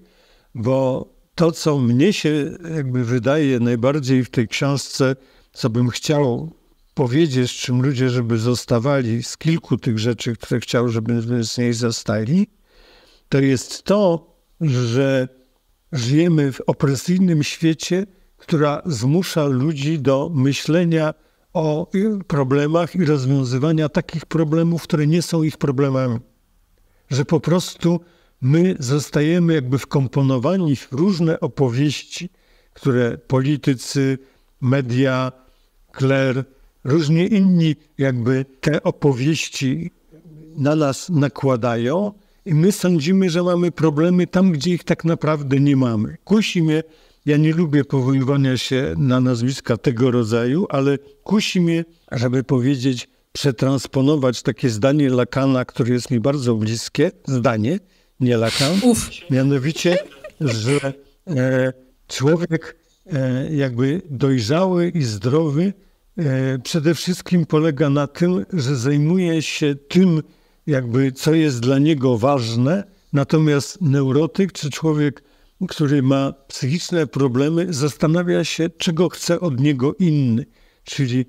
bo to, co mnie się jakby wydaje najbardziej w tej książce, co bym chciał powiedzieć, czym ludzie, żeby zostawali z kilku tych rzeczy, które chciał, żeby z niej zostali, to jest to, że Żyjemy w opresyjnym świecie, która zmusza ludzi do myślenia o problemach i rozwiązywania takich problemów, które nie są ich problemami. Że po prostu my zostajemy jakby wkomponowani w różne opowieści, które politycy, media, kler, różnie inni jakby te opowieści na nas nakładają i my sądzimy, że mamy problemy tam, gdzie ich tak naprawdę nie mamy. Kusi mnie, ja nie lubię powoływania się na nazwiska tego rodzaju, ale kusi mnie, żeby powiedzieć, przetransponować takie zdanie Lakana, które jest mi bardzo bliskie, zdanie, nie Lakan, Uf. mianowicie, że e, człowiek e, jakby dojrzały i zdrowy e, przede wszystkim polega na tym, że zajmuje się tym, jakby co jest dla niego ważne, natomiast neurotyk czy człowiek, który ma psychiczne problemy, zastanawia się, czego chce od niego inny, czyli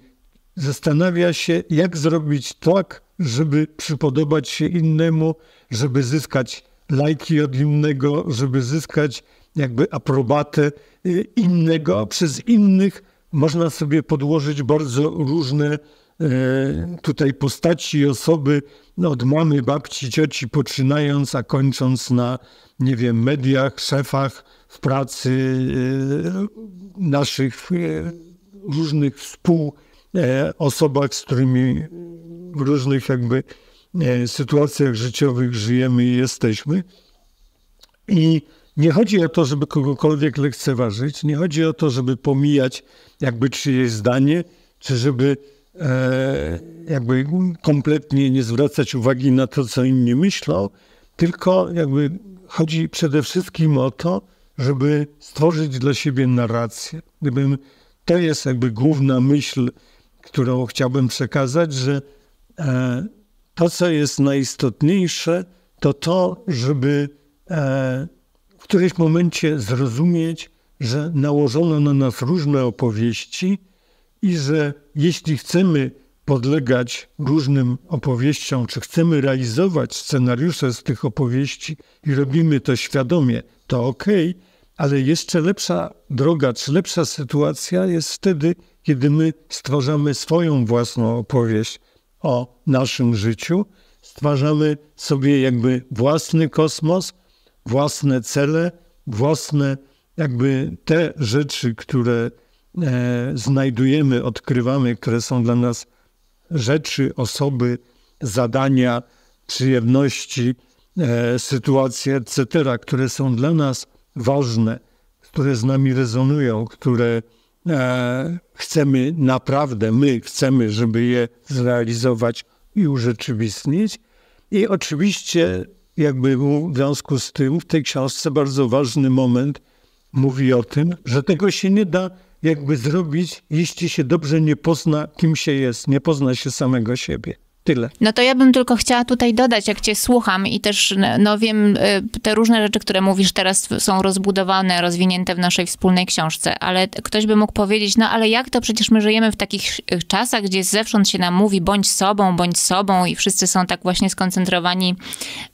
zastanawia się, jak zrobić tak, żeby przypodobać się innemu, żeby zyskać lajki od innego, żeby zyskać jakby aprobatę y, innego, a przez innych można sobie podłożyć bardzo różne E, tutaj postaci i osoby no, od mamy, babci, cioci, poczynając, a kończąc na, nie wiem, mediach, szefach, w pracy e, naszych e, różnych współ osobach, z którymi w różnych jakby sytuacjach życiowych żyjemy i jesteśmy. I nie chodzi o to, żeby kogokolwiek lekceważyć, nie chodzi o to, żeby pomijać jakby czyjeś zdanie, czy żeby E, jakby kompletnie nie zwracać uwagi na to, co inni myślą, tylko jakby chodzi przede wszystkim o to, żeby stworzyć dla siebie narrację. Gdybym, to jest jakby główna myśl, którą chciałbym przekazać, że e, to, co jest najistotniejsze, to to, żeby e, w którymś momencie zrozumieć, że nałożono na nas różne opowieści, i że jeśli chcemy podlegać różnym opowieściom, czy chcemy realizować scenariusze z tych opowieści i robimy to świadomie, to ok, ale jeszcze lepsza droga, czy lepsza sytuacja jest wtedy, kiedy my stwarzamy swoją własną opowieść o naszym życiu, stwarzamy sobie jakby własny kosmos, własne cele, własne jakby te rzeczy, które E, znajdujemy, odkrywamy, które są dla nas rzeczy, osoby, zadania, przyjemności, e, sytuacje, etc., które są dla nas ważne, które z nami rezonują, które e, chcemy naprawdę, my chcemy, żeby je zrealizować i urzeczywistnić. I oczywiście, jakby w związku z tym, w tej książce bardzo ważny moment mówi o tym, że tego się nie da jakby zrobić, jeśli się dobrze nie pozna, kim się jest, nie pozna się samego siebie. Tyle. No to ja bym tylko chciała tutaj dodać, jak cię słucham i też, no wiem, y, te różne rzeczy, które mówisz teraz są rozbudowane, rozwinięte w naszej wspólnej książce, ale ktoś by mógł powiedzieć, no ale jak to, przecież my żyjemy w takich y, czasach, gdzie zewsząd się nam mówi bądź sobą, bądź sobą i wszyscy są tak właśnie skoncentrowani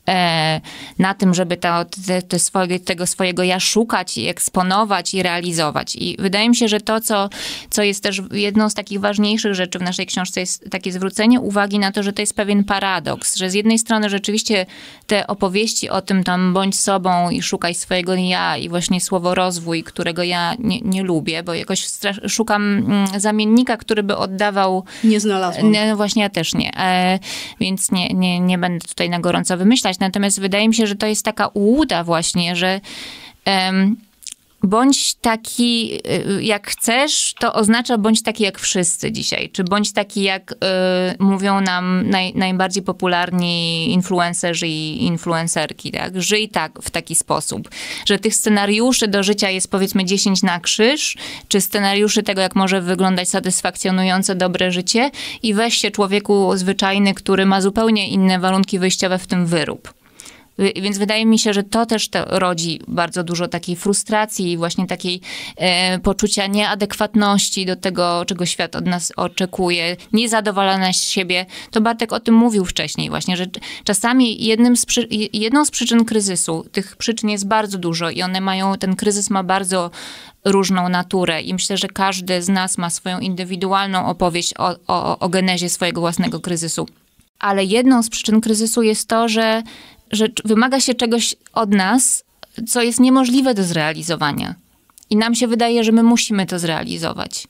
E, na tym, żeby to, te, te swoje, tego swojego ja szukać i eksponować i realizować. I wydaje mi się, że to, co, co jest też jedną z takich ważniejszych rzeczy w naszej książce, jest takie zwrócenie uwagi na to, że to jest pewien paradoks, że z jednej strony rzeczywiście te opowieści o tym tam bądź sobą i szukaj swojego ja i właśnie słowo rozwój, którego ja nie, nie lubię, bo jakoś szukam mm, zamiennika, który by oddawał... Nie znalazłam. No właśnie ja też nie. E, więc nie, nie, nie będę tutaj na gorąco wymyślać, Natomiast wydaje mi się, że to jest taka ułuda właśnie, że um, bądź taki y, jak chcesz, to oznacza bądź taki jak wszyscy dzisiaj, czy bądź taki jak y, mówią nam naj, najbardziej popularni influencerzy i influencerki, tak? Żyj tak w taki sposób, że tych scenariuszy do życia jest powiedzmy 10 na krzyż, czy scenariuszy tego, jak może wyglądać satysfakcjonujące dobre życie i weź się człowieku zwyczajny, który ma zupełnie inne warunki wyjściowe w tym wyrób. Y, więc wydaje mi się, że to też to rodzi bardzo dużo takiej frustracji i właśnie takiej e, poczucia nieadekwatności do tego, czego świat od nas oczekuje, niezadowalania z siebie. To Bartek o tym mówił wcześniej właśnie, że czasami jednym z przy, jedną z przyczyn kryzysu, tych przyczyn jest bardzo dużo i one mają, ten kryzys ma bardzo różną naturę i myślę, że każdy z nas ma swoją indywidualną opowieść o, o, o genezie swojego własnego kryzysu. Ale jedną z przyczyn kryzysu jest to, że że wymaga się czegoś od nas, co jest niemożliwe do zrealizowania. I nam się wydaje, że my musimy to zrealizować.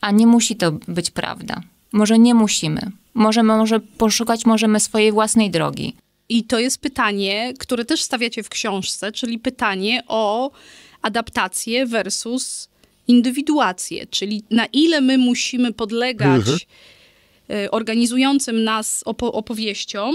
A nie musi to być prawda. Może nie musimy. Możemy, może poszukać możemy swojej własnej drogi. I to jest pytanie, które też stawiacie w książce, czyli pytanie o adaptację versus indywiduację, czyli na ile my musimy podlegać mhm Y, organizującym nas opo opowieściom,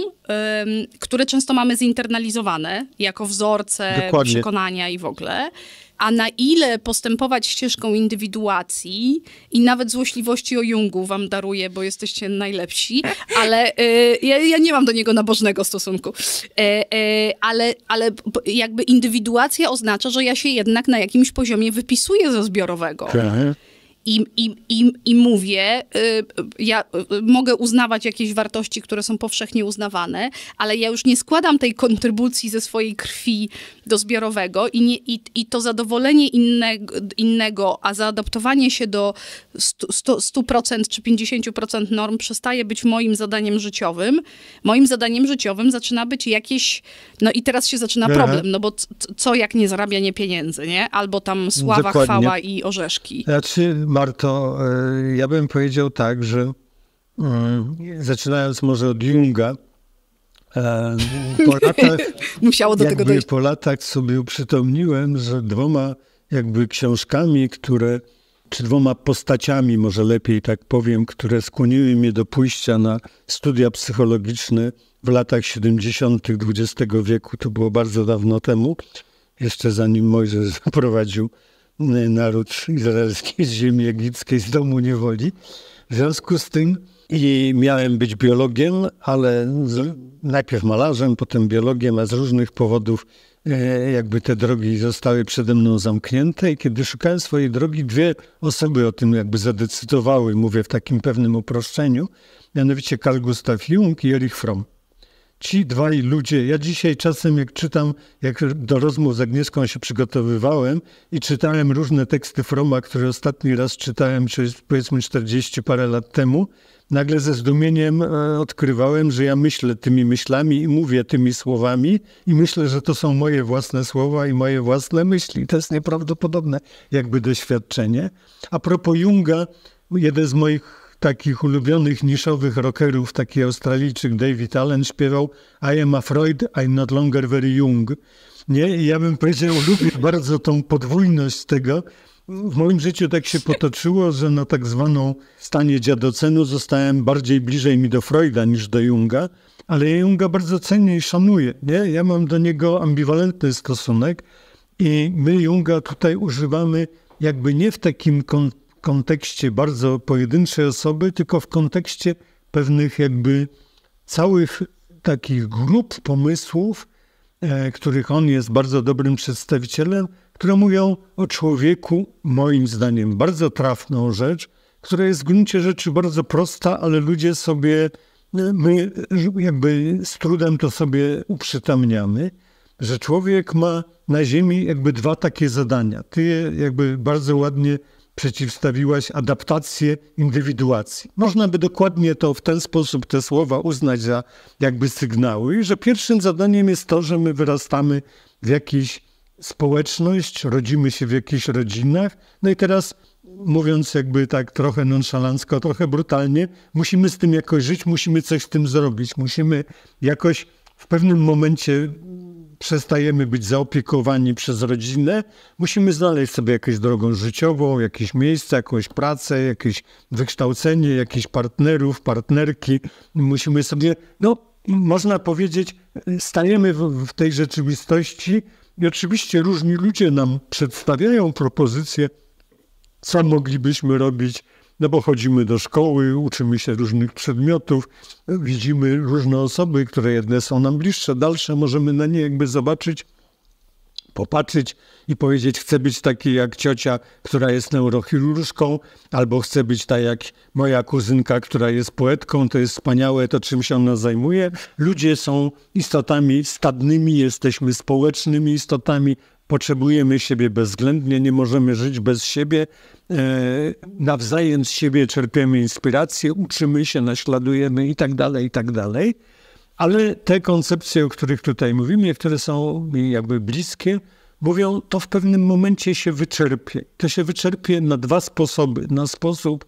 które często mamy zinternalizowane jako wzorce Dokładnie. przekonania i w ogóle a na ile postępować ścieżką indywiduacji i nawet złośliwości o Jungu wam daruję, bo jesteście najlepsi, ale y, ja, ja, nie mam do niego nabożnego stosunku. Y, y, ale, ale jakby indywiduacja oznacza, że ja się jednak na jakimś poziomie wypisuję ze zbiorowego i, i, i, i mówię, y, ja y, mogę uznawać jakieś wartości, które są powszechnie uznawane, ale ja już nie składam tej kontrybucji ze swojej krwi do zbiorowego i, nie, i, i to zadowolenie innego, innego, a zaadaptowanie się do 100%, 100 czy 50% norm przestaje być moim zadaniem życiowym. Moim zadaniem życiowym zaczyna być jakieś, no i teraz się zaczyna problem, no bo co jak nie zarabianie pieniędzy, nie? Albo tam sława, Dokładnie. chwała i orzeszki. Znaczy, Marto, e, ja bym powiedział tak, że mm, zaczynając może od Junga, e, po latach, Musiało do tego dojść. Po latach sobie uprzytomniłem, że dwoma jakby książkami, które, czy dwoma postaciami, może lepiej tak powiem, które skłoniły mnie do pójścia na studia psychologiczne w latach 70. XX wieku, to było bardzo dawno temu, jeszcze zanim Mojżesz zaprowadził. Yy, naród izraelski z ziemi egipskiej, z domu niewoli. W związku z tym i miałem być biologiem, ale z, najpierw malarzem, potem biologiem, a z różnych powodów e, jakby te drogi zostały przede mną zamknięte. I kiedy szukałem swojej drogi, dwie osoby o tym jakby zadecydowały, mówię w takim pewnym uproszczeniu, mianowicie Carl Gustav Jung i Erich Fromm ci dwaj ludzie, ja dzisiaj czasem jak czytam, jak do rozmów z Agnieszką się przygotowywałem i czytałem różne teksty Froma, które ostatni raz czytałem, czyli powiedzmy 40 parę lat temu, nagle ze zdumieniem e, odkrywałem, że ja myślę tymi myślami i mówię tymi słowami i myślę, że to są moje własne słowa i moje własne myśli. To jest nieprawdopodobne jakby doświadczenie. A propos Junga, jeden z moich takich ulubionych niszowych rockerów, taki Australijczyk David Allen śpiewał I am Freud, I'm not longer very young. Nie, I ja bym powiedział, lubię bardzo tą podwójność tego. W moim życiu tak się potoczyło, że na tak zwaną stanie dziadocenu zostałem bardziej bliżej mi do Freuda niż do Junga, ale ja Junga bardzo cenię i szanuję. Nie? Ja mam do niego ambiwalentny stosunek i my Junga tutaj używamy jakby nie w takim kontekście, kontekście bardzo pojedynczej osoby, tylko w kontekście pewnych jakby całych takich grup pomysłów, e, których on jest bardzo dobrym przedstawicielem, które mówią o człowieku, moim zdaniem, bardzo trafną rzecz, która jest w gruncie rzeczy bardzo prosta, ale ludzie sobie, e, my jakby z trudem to sobie uprzytamniamy, że człowiek ma na Ziemi jakby dwa takie zadania. Ty je jakby bardzo ładnie przeciwstawiłaś adaptację indywiduacji. Można by dokładnie to w ten sposób, te słowa uznać za jakby sygnały i że pierwszym zadaniem jest to, że my wyrastamy w jakiejś społeczność, rodzimy się w jakichś rodzinach, no i teraz mówiąc jakby tak trochę nonszalansko, trochę brutalnie, musimy z tym jakoś żyć, musimy coś z tym zrobić, musimy jakoś w pewnym momencie przestajemy być zaopiekowani przez rodzinę, musimy znaleźć sobie jakąś drogę życiową, jakieś miejsce, jakąś pracę, jakieś wykształcenie, jakichś partnerów, partnerki. Musimy sobie, no można powiedzieć, stajemy w, w tej rzeczywistości i oczywiście różni ludzie nam przedstawiają propozycje, co moglibyśmy robić no bo chodzimy do szkoły, uczymy się różnych przedmiotów, widzimy różne osoby, które jedne są nam bliższe, dalsze możemy na nie jakby zobaczyć, popatrzeć i powiedzieć, chcę być taki jak ciocia, która jest neurochirurżką, albo chcę być tak jak moja kuzynka, która jest poetką, to jest wspaniałe to, czym się ona zajmuje. Ludzie są istotami stadnymi, jesteśmy społecznymi istotami, Potrzebujemy siebie bezwzględnie, nie możemy żyć bez siebie. E, nawzajem z siebie czerpiemy inspirację, uczymy się, naśladujemy itd., tak itd. Tak Ale te koncepcje, o których tutaj mówimy, które są mi jakby bliskie, mówią, to w pewnym momencie się wyczerpie. To się wyczerpie na dwa sposoby. Na sposób,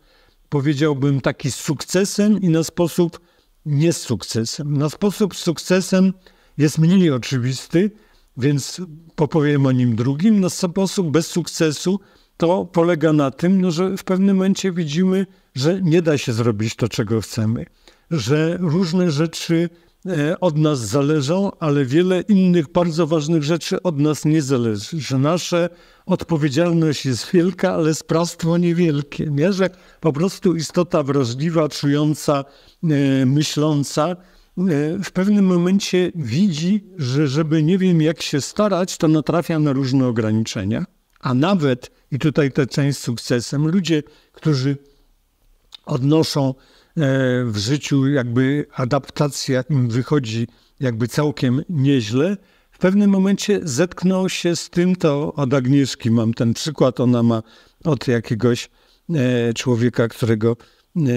powiedziałbym, taki z sukcesem i na sposób nie z sukcesem. Na sposób z sukcesem jest mniej oczywisty, więc popowiem o nim drugim. Na no, sposób bez sukcesu to polega na tym, no, że w pewnym momencie widzimy, że nie da się zrobić to, czego chcemy, że różne rzeczy e, od nas zależą, ale wiele innych bardzo ważnych rzeczy od nas nie zależy, że nasza odpowiedzialność jest wielka, ale sprawstwo niewielkie, nie? że po prostu istota wrażliwa, czująca, e, myśląca E, w pewnym momencie widzi, że żeby nie wiem jak się starać, to natrafia na różne ograniczenia. A nawet, i tutaj ta część sukcesem, ludzie, którzy odnoszą e, w życiu jakby adaptacja im wychodzi jakby całkiem nieźle, w pewnym momencie zetknął się z tym, to od Agnieszki mam ten przykład, ona ma od jakiegoś e, człowieka, którego E,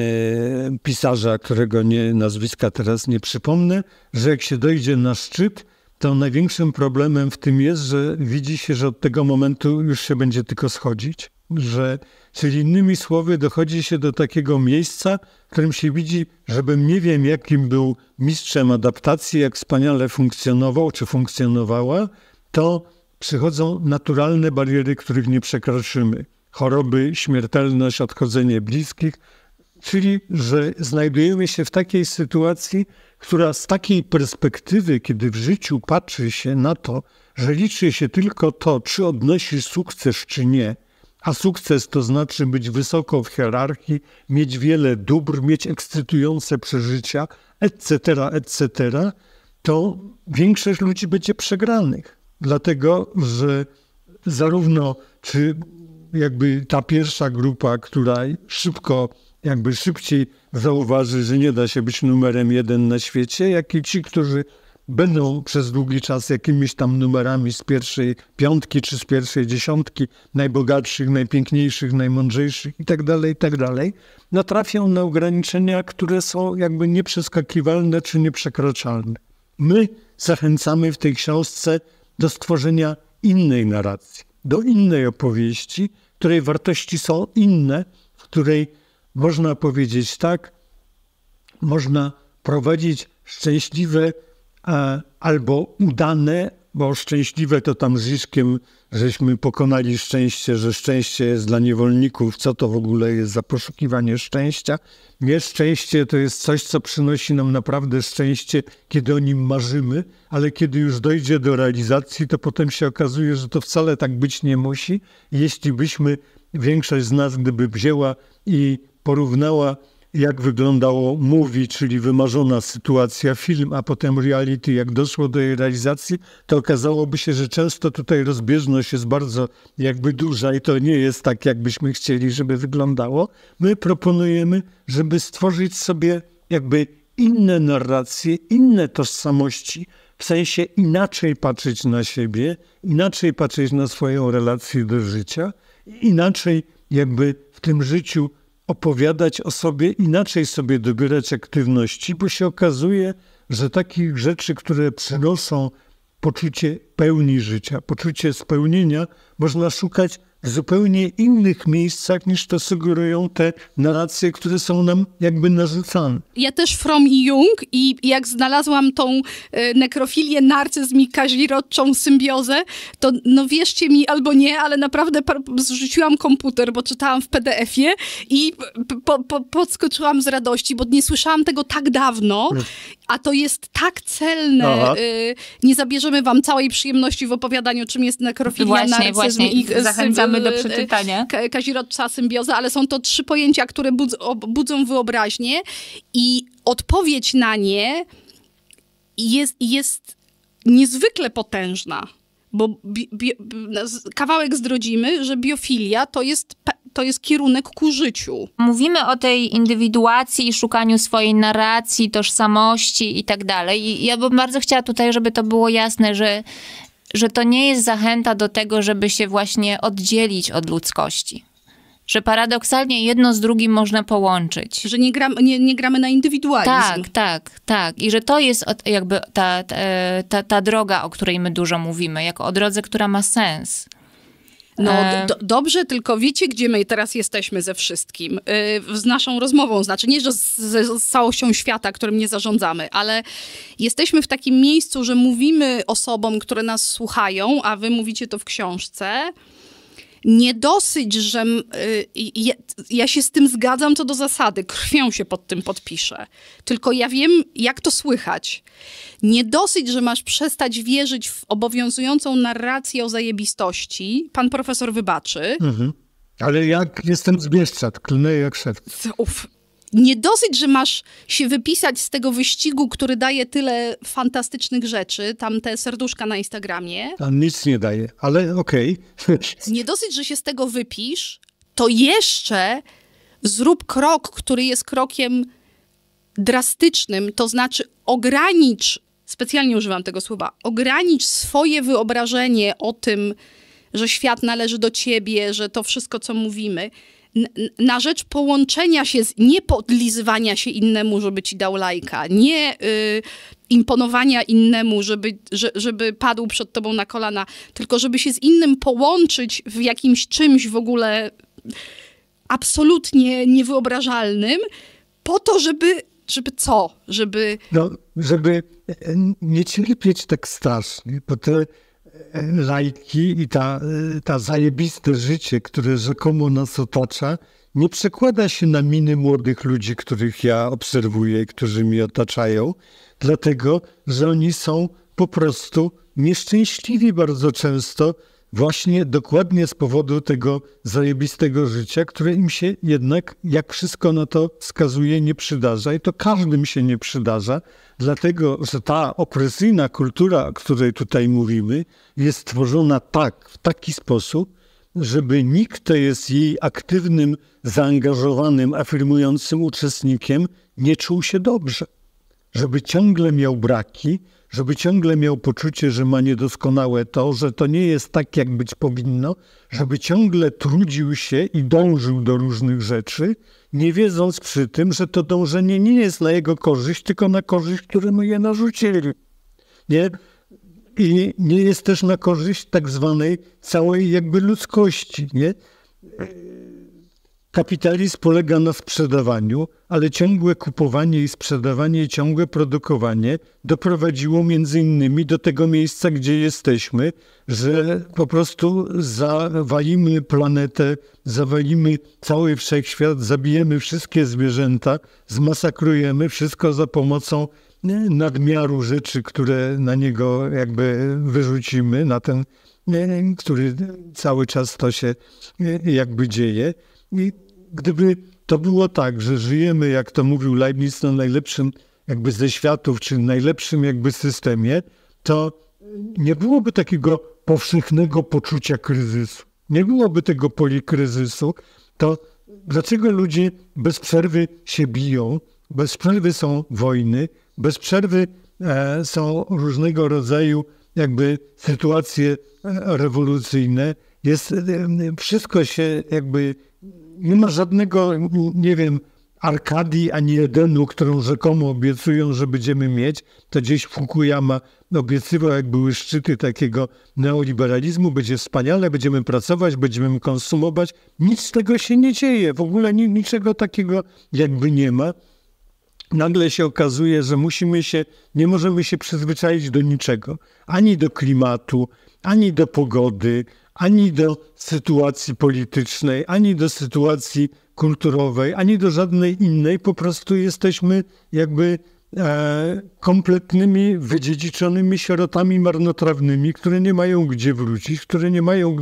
pisarza, którego nie, nazwiska teraz nie przypomnę, że jak się dojdzie na szczyt, to największym problemem w tym jest, że widzi się, że od tego momentu już się będzie tylko schodzić. Że, czyli innymi słowy, dochodzi się do takiego miejsca, w którym się widzi, żebym nie wiem, jakim był mistrzem adaptacji, jak wspaniale funkcjonował czy funkcjonowała, to przychodzą naturalne bariery, których nie przekroczymy. Choroby, śmiertelność, odchodzenie bliskich, Czyli, że znajdujemy się w takiej sytuacji, która z takiej perspektywy, kiedy w życiu patrzy się na to, że liczy się tylko to, czy odnosisz sukces, czy nie, a sukces to znaczy być wysoko w hierarchii, mieć wiele dóbr, mieć ekscytujące przeżycia, etc., etc., to większość ludzi będzie przegranych. Dlatego, że zarówno czy jakby ta pierwsza grupa, która szybko jakby szybciej zauważy, że nie da się być numerem jeden na świecie, jak i ci, którzy będą przez długi czas jakimiś tam numerami z pierwszej piątki czy z pierwszej dziesiątki najbogatszych, najpiękniejszych, najmądrzejszych itd., tak itd., tak natrafią na ograniczenia, które są jakby nieprzeskakiwalne czy nieprzekraczalne. My zachęcamy w tej książce do stworzenia innej narracji, do innej opowieści, której wartości są inne, w której można powiedzieć tak, można prowadzić szczęśliwe e, albo udane, bo szczęśliwe to tam z żeśmy pokonali szczęście, że szczęście jest dla niewolników. Co to w ogóle jest za poszukiwanie szczęścia? Nie, szczęście to jest coś, co przynosi nam naprawdę szczęście, kiedy o nim marzymy, ale kiedy już dojdzie do realizacji, to potem się okazuje, że to wcale tak być nie musi. Jeśli byśmy, większość z nas, gdyby wzięła i porównała, jak wyglądało movie, czyli wymarzona sytuacja, film, a potem reality, jak doszło do jej realizacji, to okazałoby się, że często tutaj rozbieżność jest bardzo jakby duża i to nie jest tak, jakbyśmy chcieli, żeby wyglądało. My proponujemy, żeby stworzyć sobie jakby inne narracje, inne tożsamości, w sensie inaczej patrzeć na siebie, inaczej patrzeć na swoją relację do życia, inaczej jakby w tym życiu opowiadać o sobie, inaczej sobie dobierać aktywności, bo się okazuje, że takich rzeczy, które przynoszą poczucie pełni życia, poczucie spełnienia, można szukać w zupełnie innych miejscach niż to sugerują te narracje, które są nam jakby narzucane. Ja też from i Jung i jak znalazłam tą e, nekrofilię, narcyzm i kaźlirodczą symbiozę, to no wierzcie mi albo nie, ale naprawdę zrzuciłam komputer, bo czytałam w PDF-ie i po, po, podskoczyłam z radości, bo nie słyszałam tego tak dawno, mm. a to jest tak celne. Y, nie zabierzemy wam całej przyjemności w opowiadaniu, czym jest nekrofilia, właśnie, narcyzm właśnie. i zachęcamy mamy do y, y, przeczytania. Kazirot psa symbioza, ale są to trzy pojęcia, które budz, budzą wyobraźnię i odpowiedź na nie jest, jest niezwykle potężna. Bo kawałek zdrodzimy, że biofilia to jest to jest kierunek ku życiu. Mówimy o tej indywiduacji i szukaniu swojej narracji, tożsamości i tak dalej. I ja bym bardzo chciała tutaj, żeby to było jasne, że że to nie jest zachęta do tego, żeby się właśnie oddzielić od ludzkości że paradoksalnie jedno z drugim można połączyć. Że nie, gram, nie, nie, gramy na indywidualizm. Tak, tak, tak. I że to jest jakby ta, ta, e, ta, ta droga, o której my dużo mówimy, jako o drodze, która ma sens. No e, do, dobrze, tylko wiecie, gdzie my teraz jesteśmy ze wszystkim. Yy, z naszą rozmową, znaczy nie, że z, z, z całością świata, którym nie zarządzamy, ale jesteśmy w takim miejscu, że mówimy osobom, które nas słuchają, a wy mówicie to w książce nie dosyć, że y, ja, ja, się z tym zgadzam co do zasady, krwią się pod tym podpiszę, tylko ja wiem, jak to słychać. Nie dosyć, że masz przestać wierzyć w obowiązującą narrację o zajebistości, pan profesor wybaczy. Mhm. Ale jak jestem zbieszczat, klnę jak szef. Uff, nie dosyć, że masz się wypisać z tego wyścigu, który daje tyle fantastycznych rzeczy, tam te serduszka na Instagramie. Tam nic nie daje, ale okej. Okay. Nie dosyć, że się z tego wypisz, to jeszcze zrób krok, który jest krokiem drastycznym, to znaczy ogranicz, specjalnie używam tego słowa, ogranicz swoje wyobrażenie o tym, że świat należy do ciebie, że to wszystko, co mówimy, na rzecz połączenia się, z, nie podlizywania się innemu, żeby ci dał lajka, nie y, imponowania innemu, żeby, że, żeby padł przed tobą na kolana, tylko żeby się z innym połączyć w jakimś czymś w ogóle absolutnie niewyobrażalnym, po to, żeby, żeby co? Żeby... No, żeby nie cierpieć tak strasznie, bo to lajki i ta, ta zajebiste życie, które rzekomo nas otacza, nie przekłada się na miny młodych ludzi, których ja obserwuję, którzy mi otaczają, dlatego że oni są po prostu nieszczęśliwi bardzo często właśnie dokładnie z powodu tego zajebistego życia, które im się jednak, jak wszystko na to wskazuje, nie przydarza i to każdym się nie przydarza, dlatego że ta opresyjna kultura, o której tutaj mówimy, jest tworzona tak, w taki sposób, żeby nikt, kto jest jej aktywnym, zaangażowanym, afirmującym uczestnikiem, nie czuł się dobrze, żeby ciągle miał braki, żeby ciągle miał poczucie, że ma niedoskonałe to, że to nie jest tak, jak być powinno, żeby ciągle trudził się i dążył do różnych rzeczy, nie wiedząc przy tym, że to dążenie nie jest na jego korzyść, tylko na korzyść, któremu je narzucili. Nie? I nie jest też na korzyść tak zwanej całej jakby ludzkości. Nie? Kapitalizm polega na sprzedawaniu, ale ciągłe kupowanie i sprzedawanie, ciągłe produkowanie doprowadziło między innymi do tego miejsca, gdzie jesteśmy, że po prostu zawalimy planetę, zawalimy cały wszechświat, zabijemy wszystkie zwierzęta, zmasakrujemy wszystko za pomocą nadmiaru rzeczy, które na niego jakby wyrzucimy, na ten, który cały czas to się jakby dzieje. I gdyby to było tak, że żyjemy, jak to mówił Leibniz, na najlepszym jakby ze światów, czy najlepszym jakby systemie, to nie byłoby takiego powszechnego poczucia kryzysu. Nie byłoby tego polikryzysu. To dlaczego ludzie bez przerwy się biją, bez przerwy są wojny, bez przerwy e, są różnego rodzaju jakby sytuacje e, rewolucyjne. Jest, e, wszystko się jakby nie ma żadnego, nie wiem, Arkadii ani Edenu, którą rzekomo obiecują, że będziemy mieć, to gdzieś Fukuyama obiecywał, jak były szczyty takiego neoliberalizmu, będzie wspaniale, będziemy pracować, będziemy konsumować. Nic z tego się nie dzieje, w ogóle niczego takiego jakby nie ma. Nagle się okazuje, że musimy się, nie możemy się przyzwyczaić do niczego, ani do klimatu, ani do pogody, ani do sytuacji politycznej, ani do sytuacji kulturowej, ani do żadnej innej. Po prostu jesteśmy jakby e, kompletnymi, wydziedziczonymi sierotami marnotrawnymi, które nie mają gdzie wrócić, które nie mają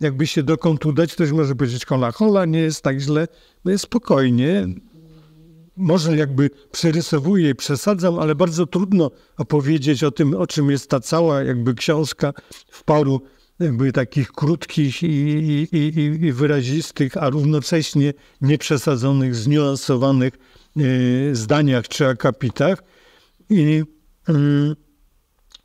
jakby się dokąd udać. Ktoś może powiedzieć, hola, hola, nie jest tak źle. No jest spokojnie, może jakby przerysowuję i przesadzam, ale bardzo trudno opowiedzieć o tym, o czym jest ta cała jakby książka w paru jakby takich krótkich i, i, i, i wyrazistych, a równocześnie nieprzesadzonych, zniuansowanych e, zdaniach czy akapitach. I mm,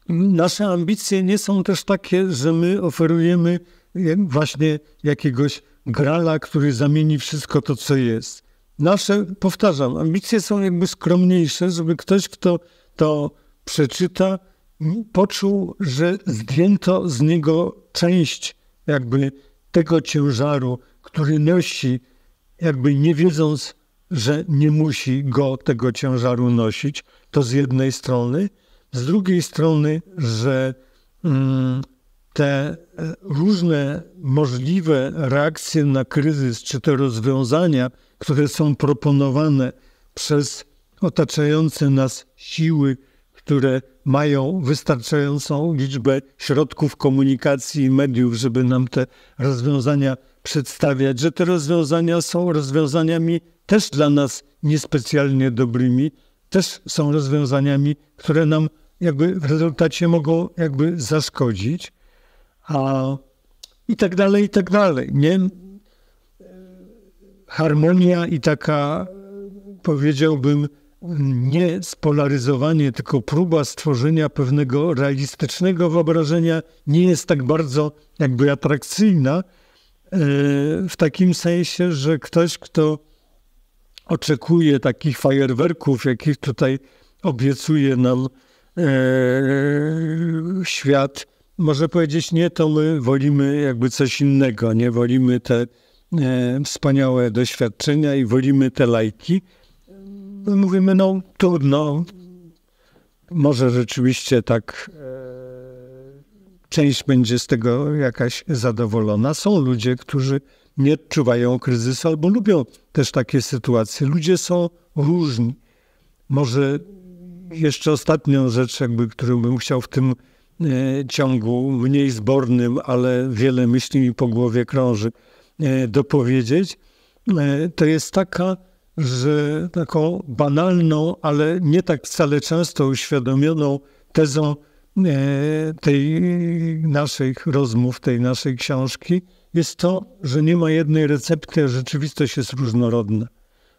nasze ambicje nie są też takie, że my oferujemy e, właśnie jakiegoś grala, który zamieni wszystko to, co jest. Nasze, powtarzam, ambicje są jakby skromniejsze, żeby ktoś, kto to przeczyta, poczuł, że mhm. zdjęto z niego część jakby tego ciężaru, który nosi, jakby nie wiedząc, że nie musi go tego ciężaru nosić, to z jednej strony, z drugiej strony, że mm, te e, różne możliwe reakcje na kryzys, czy te rozwiązania, które są proponowane przez otaczające nas siły, które mają wystarczającą liczbę środków komunikacji i mediów, żeby nam te rozwiązania przedstawiać, że te rozwiązania są rozwiązaniami też dla nas niespecjalnie dobrymi, też są rozwiązaniami, które nam jakby w rezultacie mogą jakby zaszkodzić, a i tak dalej, i tak dalej. Nie? Harmonia i taka, powiedziałbym, nie spolaryzowanie, tylko próba stworzenia pewnego realistycznego wyobrażenia nie jest tak bardzo jakby atrakcyjna e, w takim sensie, że ktoś, kto oczekuje takich fajerwerków, jakich tutaj obiecuje nam e, świat, może powiedzieć, nie, to my wolimy jakby coś innego, nie wolimy te e, wspaniałe doświadczenia i wolimy te lajki mówimy, no trudno. Może rzeczywiście tak e, część będzie z tego jakaś zadowolona. Są ludzie, którzy nie odczuwają kryzysu albo lubią też takie sytuacje. Ludzie są różni. Może jeszcze ostatnią rzecz, jakby, którą bym chciał w tym e, ciągu, mniej zbornym, ale wiele myśli mi po głowie krąży, e, dopowiedzieć, to jest taka z taką banalną, ale nie tak wcale często uświadomioną tezą e, tej naszych rozmów, tej naszej książki, jest to, że nie ma jednej recepty, a rzeczywistość jest różnorodna.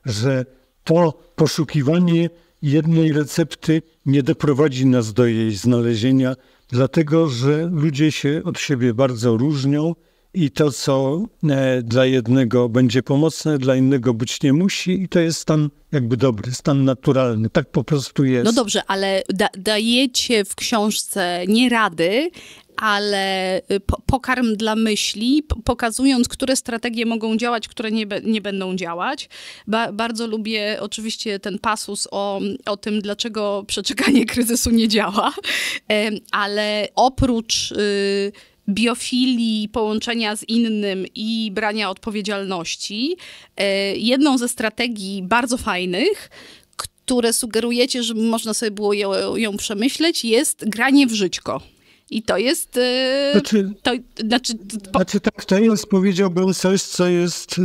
Że to poszukiwanie jednej recepty nie doprowadzi nas do jej znalezienia, dlatego że ludzie się od siebie bardzo różnią, i to, co e, dla jednego będzie pomocne, dla innego być nie musi, i to jest stan jakby dobry, stan naturalny. Tak po prostu jest. No dobrze, ale da dajecie w książce nie rady, ale y, po pokarm dla myśli, pokazując, które strategie mogą działać, które nie, nie będą działać. Ba bardzo lubię oczywiście ten pasus o, o tym, dlaczego przeczekanie kryzysu nie działa, e, ale oprócz. Y biofilii, połączenia z innym i brania odpowiedzialności. E, jedną ze strategii bardzo fajnych, które sugerujecie, żeby można sobie było ją, ją przemyśleć, jest granie w żyćko. I to jest. Yy, znaczy, to, znaczy, po... znaczy, tak, to jest, powiedziałbym, coś, co jest. E,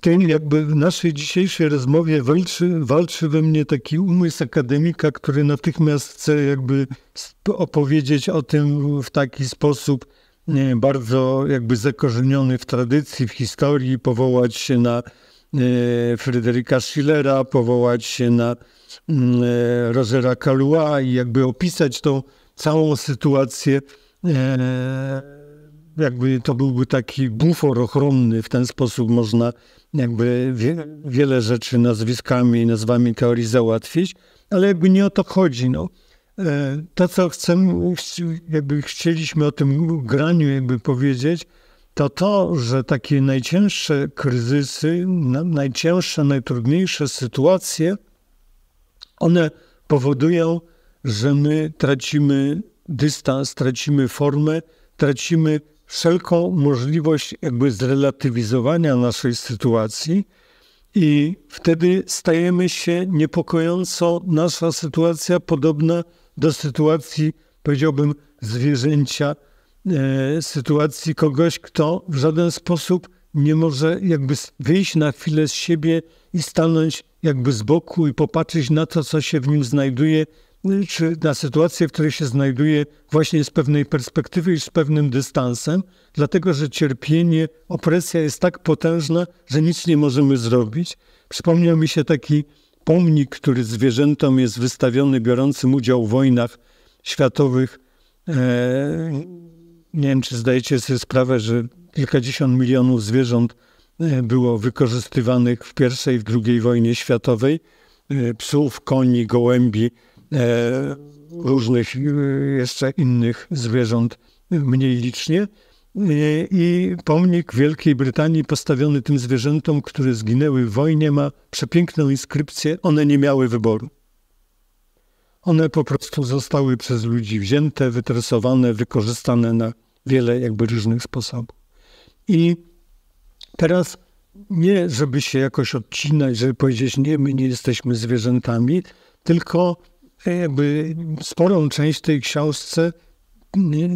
Ten jakby w naszej dzisiejszej rozmowie walczy, walczy we mnie taki umysł akademika, który natychmiast chce jakby opowiedzieć o tym w taki sposób, bardzo jakby zakorzeniony w tradycji, w historii, powołać się na e, Fryderyka Schillera, powołać się na mm, e, Rogera i jakby opisać tą całą sytuację. E, jakby to byłby taki bufor ochronny, w ten sposób można jakby wie, wiele rzeczy nazwiskami i nazwami teorii załatwić, ale jakby nie o to chodzi. No. E, to, co chcemy, jakby chcieliśmy o tym graniu jakby powiedzieć, to to, że takie najcięższe kryzysy, najcięższe, najtrudniejsze sytuacje, one powodują, że my tracimy dystans, tracimy formę, tracimy wszelką możliwość jakby zrelatywizowania naszej sytuacji i wtedy stajemy się niepokojąco nasza sytuacja podobna do sytuacji, powiedziałbym, zwierzęcia, e, sytuacji kogoś, kto w żaden sposób nie może jakby wyjść na chwilę z siebie i stanąć jakby z boku i popatrzeć na to, co się w nim znajduje, e, czy na sytuację, w której się znajduje właśnie z pewnej perspektywy i z pewnym dystansem, dlatego że cierpienie, opresja jest tak potężna, że nic nie możemy zrobić. Przypomniał mi się taki pomnik, który zwierzętom jest wystawiony, biorącym udział w wojnach światowych. E, nie wiem, czy zdajecie sobie sprawę, że kilkadziesiąt milionów zwierząt e, było wykorzystywanych w pierwszej, w drugiej wojnie światowej. E, psów, koni, gołębi, różnych jeszcze innych zwierząt mniej licznie. I pomnik Wielkiej Brytanii postawiony tym zwierzętom, które zginęły w wojnie, ma przepiękną inskrypcję. One nie miały wyboru. One po prostu zostały przez ludzi wzięte, wytresowane, wykorzystane na wiele jakby różnych sposobów. I teraz nie, żeby się jakoś odcinać, żeby powiedzieć, nie, my nie jesteśmy zwierzętami, tylko jakby sporą część tej książce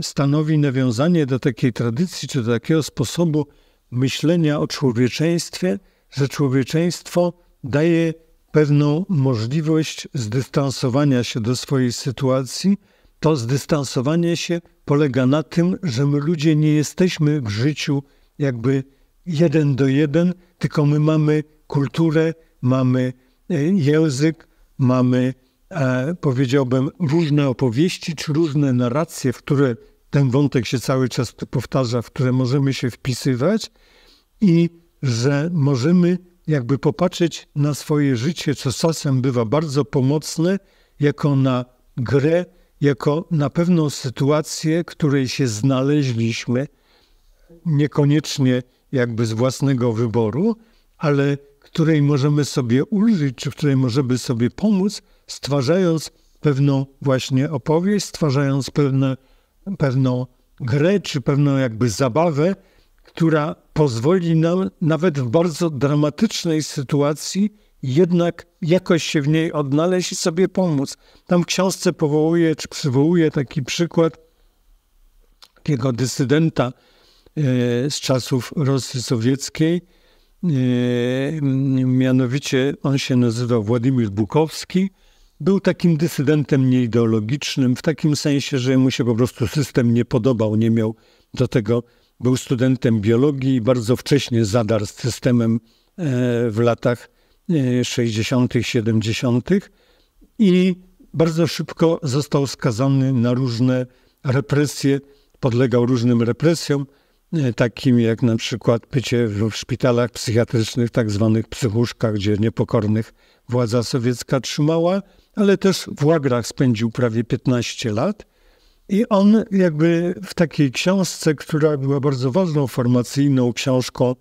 stanowi nawiązanie do takiej tradycji czy do takiego sposobu myślenia o człowieczeństwie, że człowieczeństwo daje pewną możliwość zdystansowania się do swojej sytuacji. To zdystansowanie się polega na tym, że my ludzie nie jesteśmy w życiu jakby jeden do jeden, tylko my mamy kulturę, mamy e, język, mamy e, powiedziałbym, różne opowieści czy różne narracje, w które ten wątek się cały czas powtarza, w które możemy się wpisywać i że możemy jakby popatrzeć na swoje życie, co czasem bywa bardzo pomocne, jako na grę, jako na pewną sytuację, której się znaleźliśmy, niekoniecznie jakby z własnego wyboru, ale której możemy sobie ulżyć, czy w której możemy sobie pomóc, stwarzając pewną właśnie opowieść, stwarzając pewne, pewną grę, czy pewną jakby zabawę, która pozwoli nam nawet w bardzo dramatycznej sytuacji jednak jakoś się w niej odnaleźć i sobie pomóc. Tam w książce powołuje, czy przywołuje taki przykład takiego dysydenta e, z czasów Rosji Sowieckiej, E, mianowicie on się nazywał Władimir Bukowski. Był takim dysydentem nieideologicznym, w takim sensie, że mu się po prostu system nie podobał, nie miał do tego. Był studentem biologii i bardzo wcześnie zadarł z systemem e, w latach 60., e, 70. i bardzo szybko został skazany na różne represje, podlegał różnym represjom takim jak na przykład pycie w szpitalach psychiatrycznych, tak zwanych psychuszkach, gdzie niepokornych władza sowiecka trzymała, ale też w łagrach spędził prawie 15 lat. I on jakby w takiej książce, która była bardzo ważną formacyjną książką e,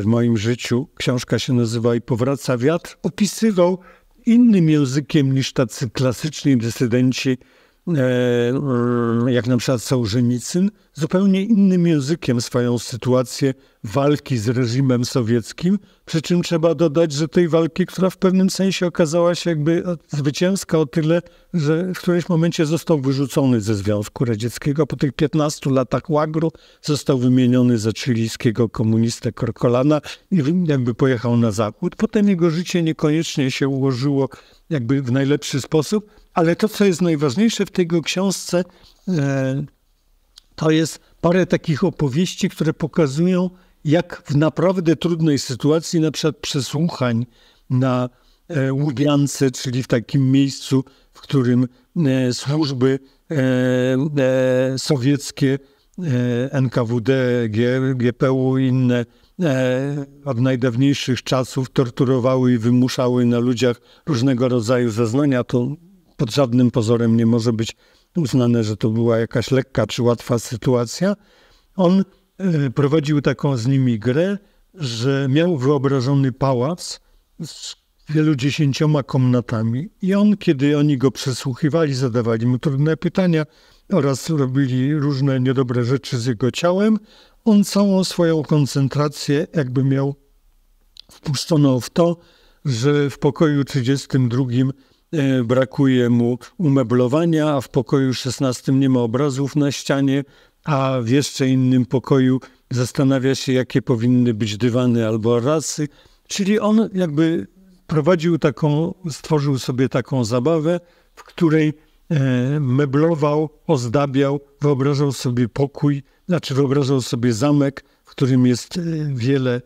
w moim życiu, książka się nazywa I powraca wiatr, opisywał innym językiem niż tacy klasyczni dysydenci E, mm, jak na przykład Sołżenicyn, zupełnie innym językiem swoją sytuację walki z reżimem sowieckim, przy czym trzeba dodać, że tej walki, która w pewnym sensie okazała się jakby zwycięska o tyle, że w którymś momencie został wyrzucony ze Związku Radzieckiego. Po tych 15 latach łagru został wymieniony za chilijskiego komunistę Korkolana i jakby pojechał na zachód. Potem jego życie niekoniecznie się ułożyło jakby w najlepszy sposób. Ale to, co jest najważniejsze w tego książce, e, to jest parę takich opowieści, które pokazują, jak w naprawdę trudnej sytuacji, na przykład przesłuchań na e, Łubiance, czyli w takim miejscu, w którym e, służby sowieckie NKWD, GPU i inne E, od najdawniejszych czasów torturowały i wymuszały na ludziach różnego rodzaju zeznania, to pod żadnym pozorem nie może być uznane, że to była jakaś lekka czy łatwa sytuacja. On e, prowadził taką z nimi grę, że miał wyobrażony pałac z wielu dziesięcioma komnatami i on, kiedy oni go przesłuchiwali, zadawali mu trudne pytania oraz robili różne niedobre rzeczy z jego ciałem, on całą swoją koncentrację jakby miał wpuszczoną w to, że w pokoju 32 e, brakuje mu umeblowania, a w pokoju 16 nie ma obrazów na ścianie, a w jeszcze innym pokoju zastanawia się, jakie powinny być dywany albo rasy. Czyli on jakby prowadził taką, stworzył sobie taką zabawę, w której E, meblował, ozdabiał, wyobrażał sobie pokój, znaczy wyobrażał sobie zamek, w którym jest e, wiele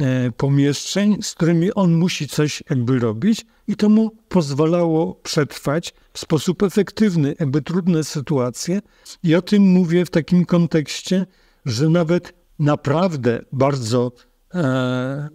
e, pomieszczeń, z którymi on musi coś jakby robić i to mu pozwalało przetrwać w sposób efektywny jakby trudne sytuacje. I o tym mówię w takim kontekście, że nawet naprawdę bardzo E,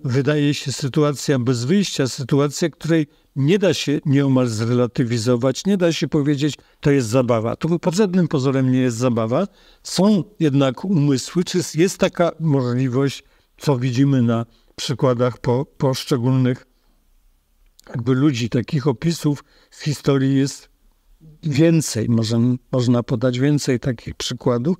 wydaje się sytuacja bez wyjścia, sytuacja, której nie da się nieomal zrelatywizować, nie da się powiedzieć, to jest zabawa. To pod żadnym pozorem nie jest zabawa. Są jednak umysły, czy jest taka możliwość, co widzimy na przykładach po, poszczególnych jakby ludzi, takich opisów w historii jest więcej, może, można podać więcej takich przykładów,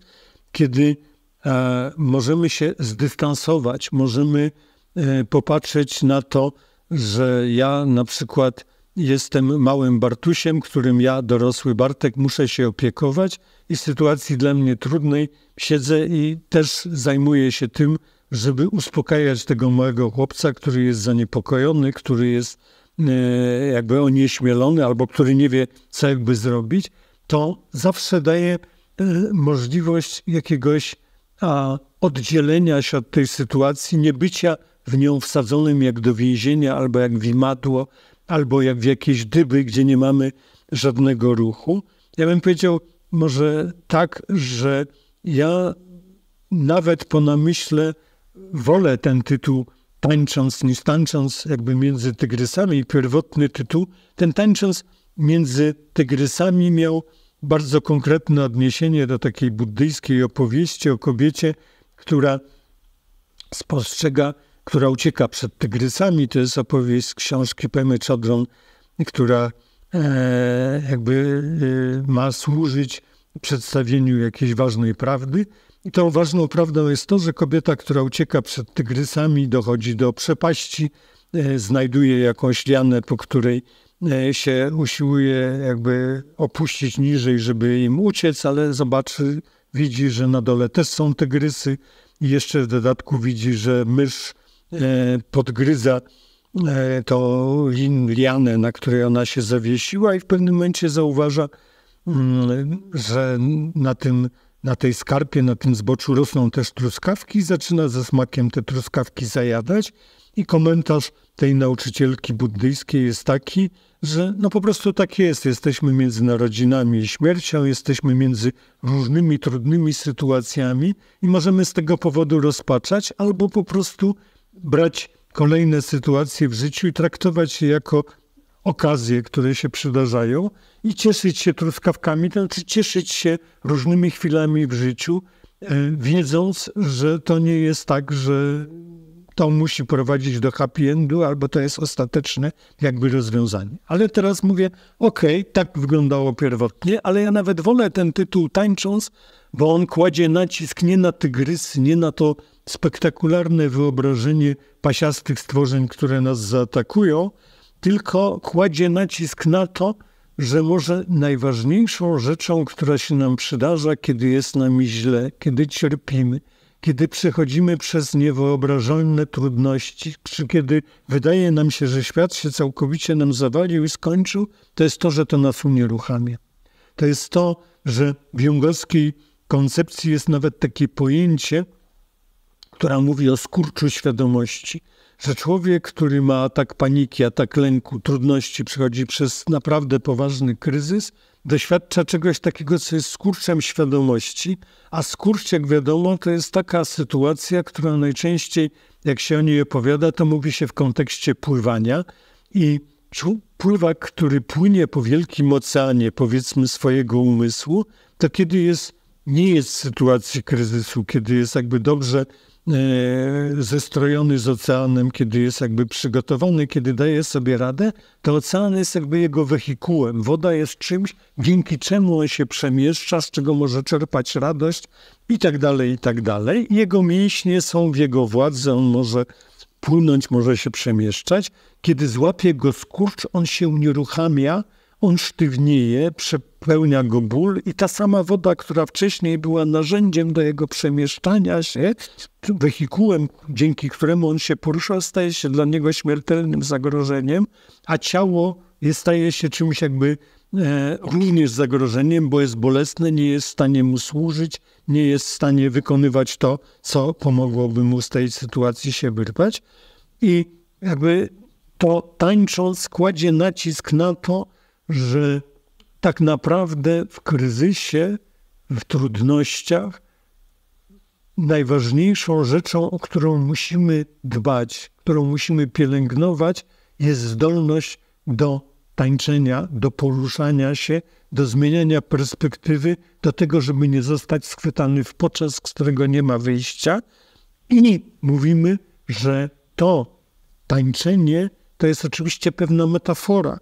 kiedy E, możemy się zdystansować, możemy e, popatrzeć na to, że ja na przykład jestem małym Bartusiem, którym ja, dorosły Bartek, muszę się opiekować i w sytuacji dla mnie trudnej siedzę i też zajmuję się tym, żeby uspokajać tego małego chłopca, który jest zaniepokojony, który jest e, jakby onieśmielony albo który nie wie, co jakby zrobić, to zawsze daje możliwość jakiegoś a oddzielenia się od tej sytuacji, niebycia w nią wsadzonym jak do więzienia, albo jak w imadło, albo jak w jakieś dyby, gdzie nie mamy żadnego ruchu. Ja bym powiedział może tak, że ja nawet po namyśle wolę ten tytuł tańcząc niż tańcząc jakby między tygrysami. Pierwotny tytuł, ten tańcząc między tygrysami miał bardzo konkretne odniesienie do takiej buddyjskiej opowieści o kobiecie, która spostrzega, która ucieka przed tygrysami. To jest opowieść z książki Pemy Chodron, która e, jakby e, ma służyć przedstawieniu jakiejś ważnej prawdy. I tą ważną prawdą jest to, że kobieta, która ucieka przed tygrysami, dochodzi do przepaści, e, znajduje jakąś lianę, po której E, się usiłuje jakby opuścić niżej, żeby im uciec, ale zobaczy, widzi, że na dole też są tygrysy i jeszcze w dodatku widzi, że mysz e, podgryza e, to lin, lianę, na której ona się zawiesiła i w pewnym momencie zauważa, mm, że na, tym, na tej skarpie, na tym zboczu rosną też truskawki. Zaczyna ze smakiem te truskawki zajadać i komentarz – tej nauczycielki buddyjskiej jest taki, że no po prostu tak jest. Jesteśmy między narodzinami i śmiercią, jesteśmy między różnymi trudnymi sytuacjami i możemy z tego powodu rozpaczać albo po prostu brać kolejne sytuacje w życiu i traktować je jako okazje, które się przydarzają i cieszyć się truskawkami, to znaczy cieszyć się różnymi chwilami w życiu, e, wiedząc, że to nie jest tak, że to musi prowadzić do happy endu, albo to jest ostateczne jakby rozwiązanie. Ale teraz mówię, okej, okay, tak wyglądało pierwotnie, ale ja nawet wolę ten tytuł tańcząc, bo on kładzie nacisk nie na tygrysy, nie na to spektakularne wyobrażenie pasiastych stworzeń, które nas zaatakują, tylko kładzie nacisk na to, że może najważniejszą rzeczą, która się nam przydarza, kiedy jest nam źle, kiedy cierpimy, kiedy przechodzimy przez niewyobrażalne trudności, czy kiedy wydaje nam się, że świat się całkowicie nam zawalił i skończył, to jest to, że to nas unieruchamia. To jest to, że w jungowskiej koncepcji jest nawet takie pojęcie, która mówi o skurczu świadomości, że człowiek, który ma atak paniki, atak lęku, trudności, przechodzi przez naprawdę poważny kryzys, doświadcza czegoś takiego, co jest skurczem świadomości, a skurcz, jak wiadomo, to jest taka sytuacja, która najczęściej, jak się o niej opowiada, to mówi się w kontekście pływania i pływak, który płynie po wielkim oceanie, powiedzmy swojego umysłu, to kiedy jest, nie jest w sytuacji kryzysu, kiedy jest jakby dobrze E, zestrojony z oceanem, kiedy jest jakby przygotowany, kiedy daje sobie radę, to ocean jest jakby jego wehikułem. Woda jest czymś, dzięki czemu on się przemieszcza, z czego może czerpać radość i tak dalej, i tak dalej. Jego mięśnie są w jego władzy, on może płynąć, może się przemieszczać. Kiedy złapie go skurcz, on się unieruchamia, on sztywnieje, przepełnia go ból i ta sama woda, która wcześniej była narzędziem do jego przemieszczania się, wehikułem, dzięki któremu on się porusza, staje się dla niego śmiertelnym zagrożeniem, a ciało staje się czymś jakby e, również zagrożeniem, bo jest bolesne, nie jest w stanie mu służyć, nie jest w stanie wykonywać to, co pomogłoby mu z tej sytuacji się wyrwać. I jakby to tańcząc kładzie nacisk na to, że tak naprawdę w kryzysie, w trudnościach, najważniejszą rzeczą, o którą musimy dbać, którą musimy pielęgnować, jest zdolność do tańczenia, do poruszania się, do zmieniania perspektywy, do tego, żeby nie zostać schwytany w poczas, z którego nie ma wyjścia. I mówimy, że to tańczenie to jest oczywiście pewna metafora,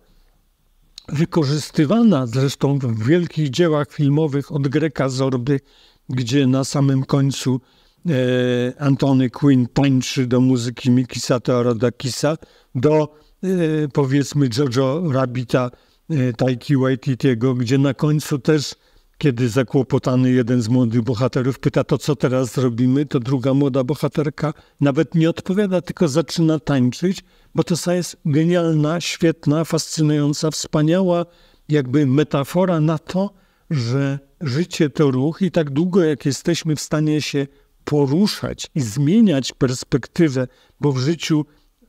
wykorzystywana zresztą w wielkich dziełach filmowych od Greka Zorby, gdzie na samym końcu e, Antony Quinn tańczy do muzyki Mikisa Teorodakisa, do e, powiedzmy Jojo Rabbita e, Taiki Waititiego, gdzie na końcu też kiedy zakłopotany jeden z młodych bohaterów pyta to, co teraz zrobimy, to druga młoda bohaterka nawet nie odpowiada, tylko zaczyna tańczyć, bo to jest genialna, świetna, fascynująca, wspaniała jakby metafora na to, że życie to ruch i tak długo jak jesteśmy w stanie się poruszać i zmieniać perspektywę, bo w życiu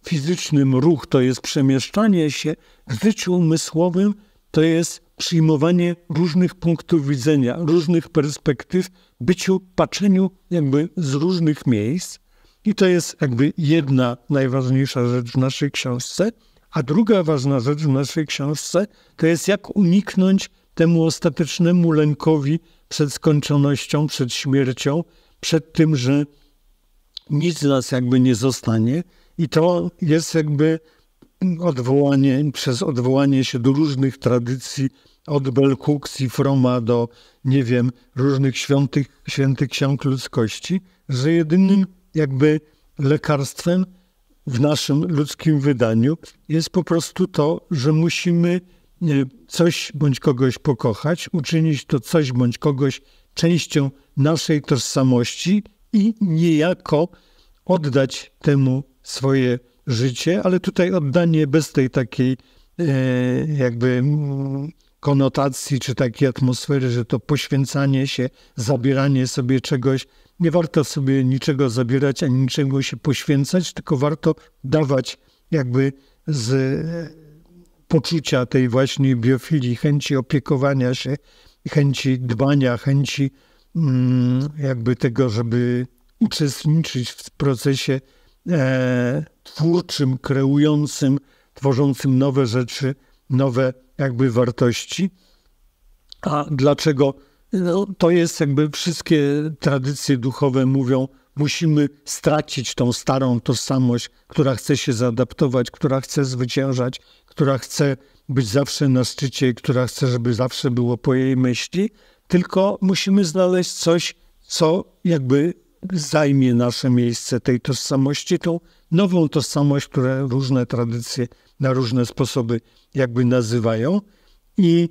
fizycznym ruch to jest przemieszczanie się, w życiu umysłowym to jest przyjmowanie różnych punktów widzenia, różnych perspektyw, byciu, patrzeniu jakby z różnych miejsc. I to jest jakby jedna najważniejsza rzecz w naszej książce. A druga ważna rzecz w naszej książce to jest jak uniknąć temu ostatecznemu lękowi przed skończonością, przed śmiercią, przed tym, że nic z nas jakby nie zostanie. I to jest jakby odwołanie, przez odwołanie się do różnych tradycji, od Belkuks i Froma do, nie wiem, różnych świątych, świętych ksiąg ludzkości, że jedynym jakby lekarstwem w naszym ludzkim wydaniu jest po prostu to, że musimy coś bądź kogoś pokochać, uczynić to coś bądź kogoś częścią naszej tożsamości i niejako oddać temu swoje życie, ale tutaj oddanie bez tej takiej e, jakby konotacji czy takiej atmosfery, że to poświęcanie się, zabieranie sobie czegoś, nie warto sobie niczego zabierać ani niczego się poświęcać, tylko warto dawać jakby z e, poczucia tej właśnie biofilii, chęci opiekowania się, chęci dbania, chęci mm, jakby tego, żeby uczestniczyć w procesie e, twórczym, kreującym, tworzącym nowe rzeczy, nowe jakby wartości. A dlaczego? No, to jest jakby wszystkie tradycje duchowe mówią, musimy stracić tą starą tożsamość, która chce się zaadaptować, która chce zwyciężać, która chce być zawsze na szczycie, która chce, żeby zawsze było po jej myśli, tylko musimy znaleźć coś, co jakby zajmie nasze miejsce tej tożsamości, tą nową tożsamość, które różne tradycje na różne sposoby jakby nazywają. I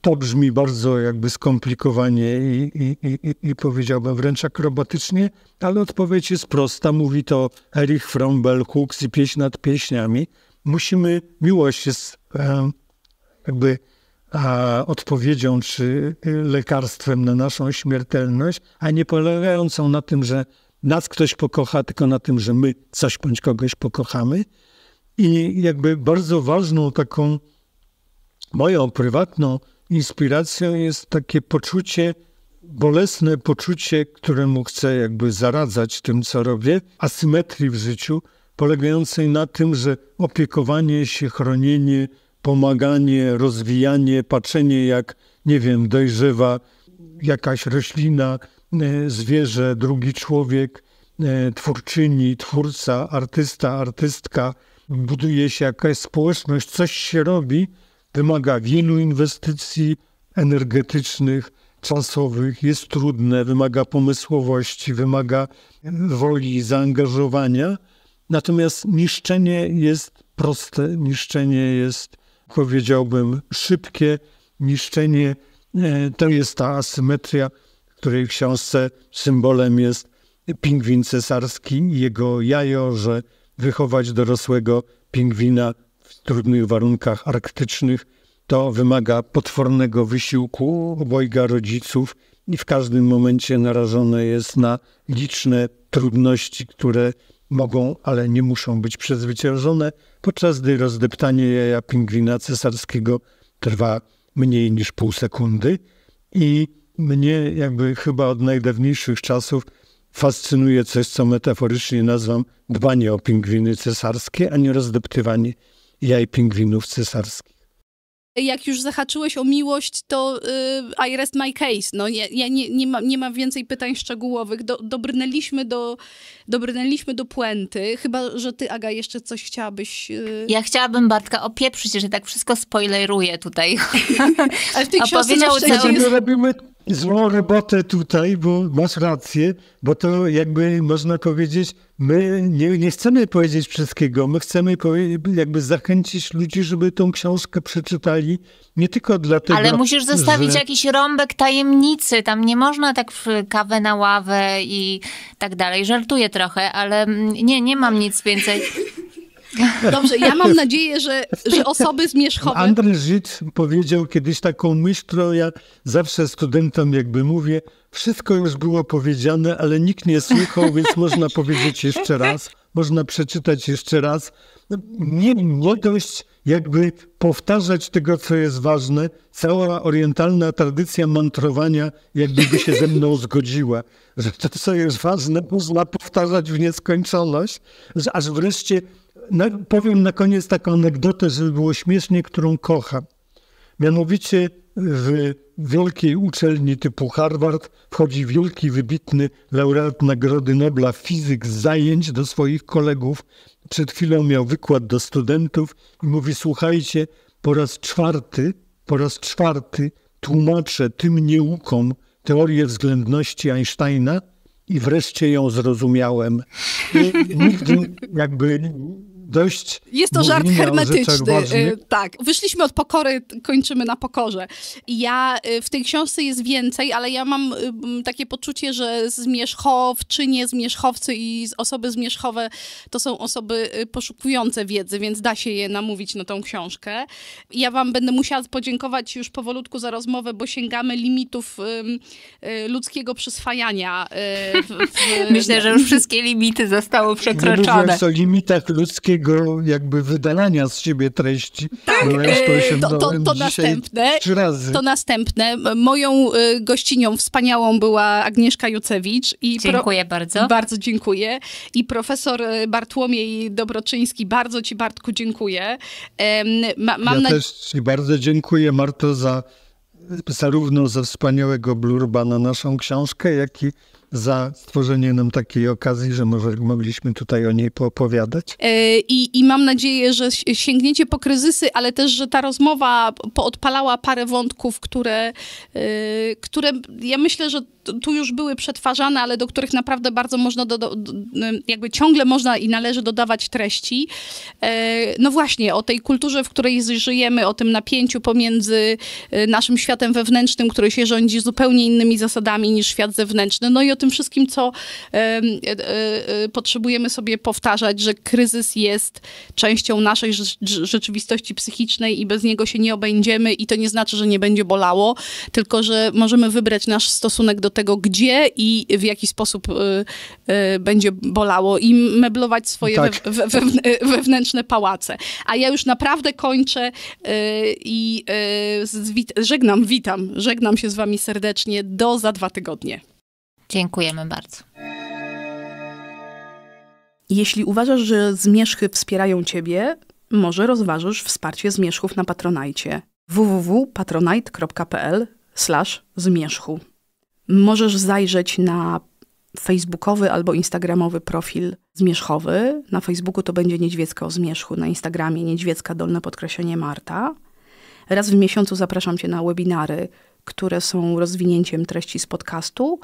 to brzmi bardzo jakby skomplikowanie i, i, i, i powiedziałbym wręcz akrobatycznie, ale odpowiedź jest prosta. Mówi to Erich Frombel, Hooks i Pieśń nad pieśniami. Musimy, miłość jest jakby odpowiedzią czy y, lekarstwem na naszą śmiertelność, a nie polegającą na tym, że nas ktoś pokocha, tylko na tym, że my coś bądź kogoś pokochamy. I jakby bardzo ważną taką moją prywatną inspiracją jest takie poczucie, bolesne poczucie, któremu chcę jakby zaradzać tym, co robię, asymetrii w życiu, polegającej na tym, że opiekowanie się, chronienie, pomaganie, rozwijanie, patrzenie jak, nie wiem, dojrzewa jakaś roślina, E, zwierzę, drugi człowiek, e, twórczyni, twórca, artysta, artystka, buduje się jakaś społeczność, coś się robi, wymaga wielu inwestycji energetycznych, czasowych, jest trudne, wymaga pomysłowości, wymaga woli, zaangażowania. Natomiast niszczenie jest proste, niszczenie jest, powiedziałbym, szybkie, niszczenie e, to jest ta asymetria której książce symbolem jest pingwin cesarski i jego jajo, że wychować dorosłego pingwina w trudnych warunkach arktycznych to wymaga potwornego wysiłku obojga rodziców i w każdym momencie narażone jest na liczne trudności, które mogą, ale nie muszą być przezwyciężone, podczas gdy rozdeptanie jaja pingwina cesarskiego trwa mniej niż pół sekundy i mnie jakby chyba od najdawniejszych czasów fascynuje coś, co metaforycznie nazywam dbanie o pingwiny cesarskie, a nie rozdeptywanie jaj pingwinów cesarskich. Jak już zahaczyłeś o miłość, to yy, I rest my case. No, ja, ja nie, nie, ma, nie mam więcej pytań szczegółowych. Do, dobrnęliśmy, do, dobrnęliśmy do puenty. Chyba, że ty, Aga, jeszcze coś chciałabyś... Yy... Ja chciałabym Bartka opieprzyć, że tak wszystko spoileruję tutaj. Ale w tej książce Opowiedział szczęście Nie robimy złą robotę tutaj, bo masz rację, bo to jakby można powiedzieć, my nie, nie chcemy powiedzieć wszystkiego, my chcemy jakby zachęcić ludzi, żeby tą książkę przeczytali, nie tylko dlatego, Ale musisz zostawić że... jakiś rąbek tajemnicy, tam nie można tak w kawę na ławę i tak dalej. Żartuję trochę, ale mm, nie, nie mam nic więcej. Dobrze, ja mam nadzieję, że, że osoby zmierzchowe... Andrzej Żyd powiedział kiedyś taką myśl, którą ja zawsze studentom jakby mówię, wszystko już było powiedziane, ale nikt nie słuchał, więc można powiedzieć jeszcze raz, można przeczytać jeszcze raz. Nie, młodość dość jakby powtarzać tego, co jest ważne. Cała orientalna tradycja mantrowania jakby by się ze mną zgodziła, że to, co jest ważne, można powtarzać w nieskończoność, że aż wreszcie na, powiem na koniec taką anegdotę, żeby było śmiesznie, którą kocham. Mianowicie w wielkiej uczelni typu Harvard wchodzi wielki, wybitny laureat Nagrody Nobla fizyk z zajęć do swoich kolegów. Przed chwilą miał wykład do studentów i mówi: Słuchajcie, po raz czwarty, po raz czwarty tłumaczę tym nieukom teorię względności Einsteina i wreszcie ją zrozumiałem. I nigdy jakby dość. Jest to żart hermetyczny. Y, tak. Wyszliśmy od pokory, kończymy na pokorze. Ja y, w tej książce jest więcej, ale ja mam y, takie poczucie, że zmierzchowczynie, zmierzchowcy i osoby zmierzchowe to są osoby poszukujące wiedzy, więc da się je namówić na tą książkę. Ja wam będę musiała podziękować już powolutku za rozmowę, bo sięgamy limitów ludzkiego przyswajania. W, Myślę, że już wszystkie limity zostały przekroczone. Nie co limitach ludzkich takiego jakby wydalania z siebie treści. Tak, no, e, to, to, to, to następne. Trzy razy. To następne. Moją e, gościnią wspaniałą była Agnieszka Jucewicz. I dziękuję bardzo. Bardzo dziękuję. I profesor e, Bartłomiej Dobroczyński, bardzo ci Bartku dziękuję. Ma, mam ja na... też ci bardzo dziękuję Marto za zarówno za wspaniałego blurba na naszą książkę, jak i za stworzenie nam takiej okazji, że może mogliśmy tutaj o niej poopowiadać. E, I, I mam nadzieję, że sięgniecie po kryzysy, ale też, że ta rozmowa poodpalała parę wątków, które, e, które ja myślę, że tu już były przetwarzane, ale do których naprawdę bardzo można, do, do, e, jakby ciągle można i należy dodawać treści. No właśnie, o tej kulturze, w której żyjemy, o tym napięciu pomiędzy naszym światem wewnętrznym, który się rządzi zupełnie innymi zasadami niż świat zewnętrzny, no i o tym, tym wszystkim, co e, e, e, potrzebujemy sobie powtarzać, że kryzys jest częścią naszej rzeczywistości psychicznej i bez niego się nie obędziemy i to nie znaczy, że nie będzie bolało, tylko że możemy wybrać nasz stosunek do tego, gdzie i w jaki sposób będzie bolało i meblować swoje tak. we, we, we, wewnętrzne pałace. A ja już naprawdę kończę i żegnam, witam, żegnam się z wami serdecznie. Do za dwa tygodnie. Dziękujemy bardzo. Jeśli uważasz, że zmierzchy wspierają Ciebie, może rozważysz wsparcie zmierzchów na Patronajcie www.patronite.pl zmierzchu. Możesz zajrzeć na facebookowy albo instagramowy profil zmierzchowy. Na Facebooku to będzie Niedźwiecka o Zmierzchu, na Instagramie Niedźwiecka Dolne Podkreślenie Marta. Raz w miesiącu zapraszam Cię na webinary, które są rozwinięciem treści z podcastu,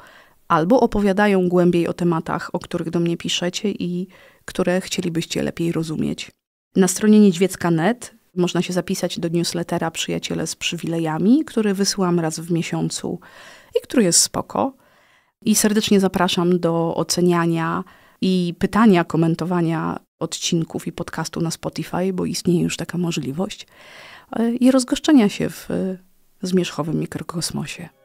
albo opowiadają głębiej o tematach, o których do mnie piszecie i które chcielibyście lepiej rozumieć. Na stronie niedźwiecka.net można się zapisać do newslettera Przyjaciele z Przywilejami, który wysyłam raz w miesiącu i który jest spoko. I serdecznie zapraszam do oceniania i pytania, komentowania odcinków i podcastu na Spotify, bo istnieje już taka możliwość, e, i rozgoszczenia się w e, zmierzchowym mikrokosmosie.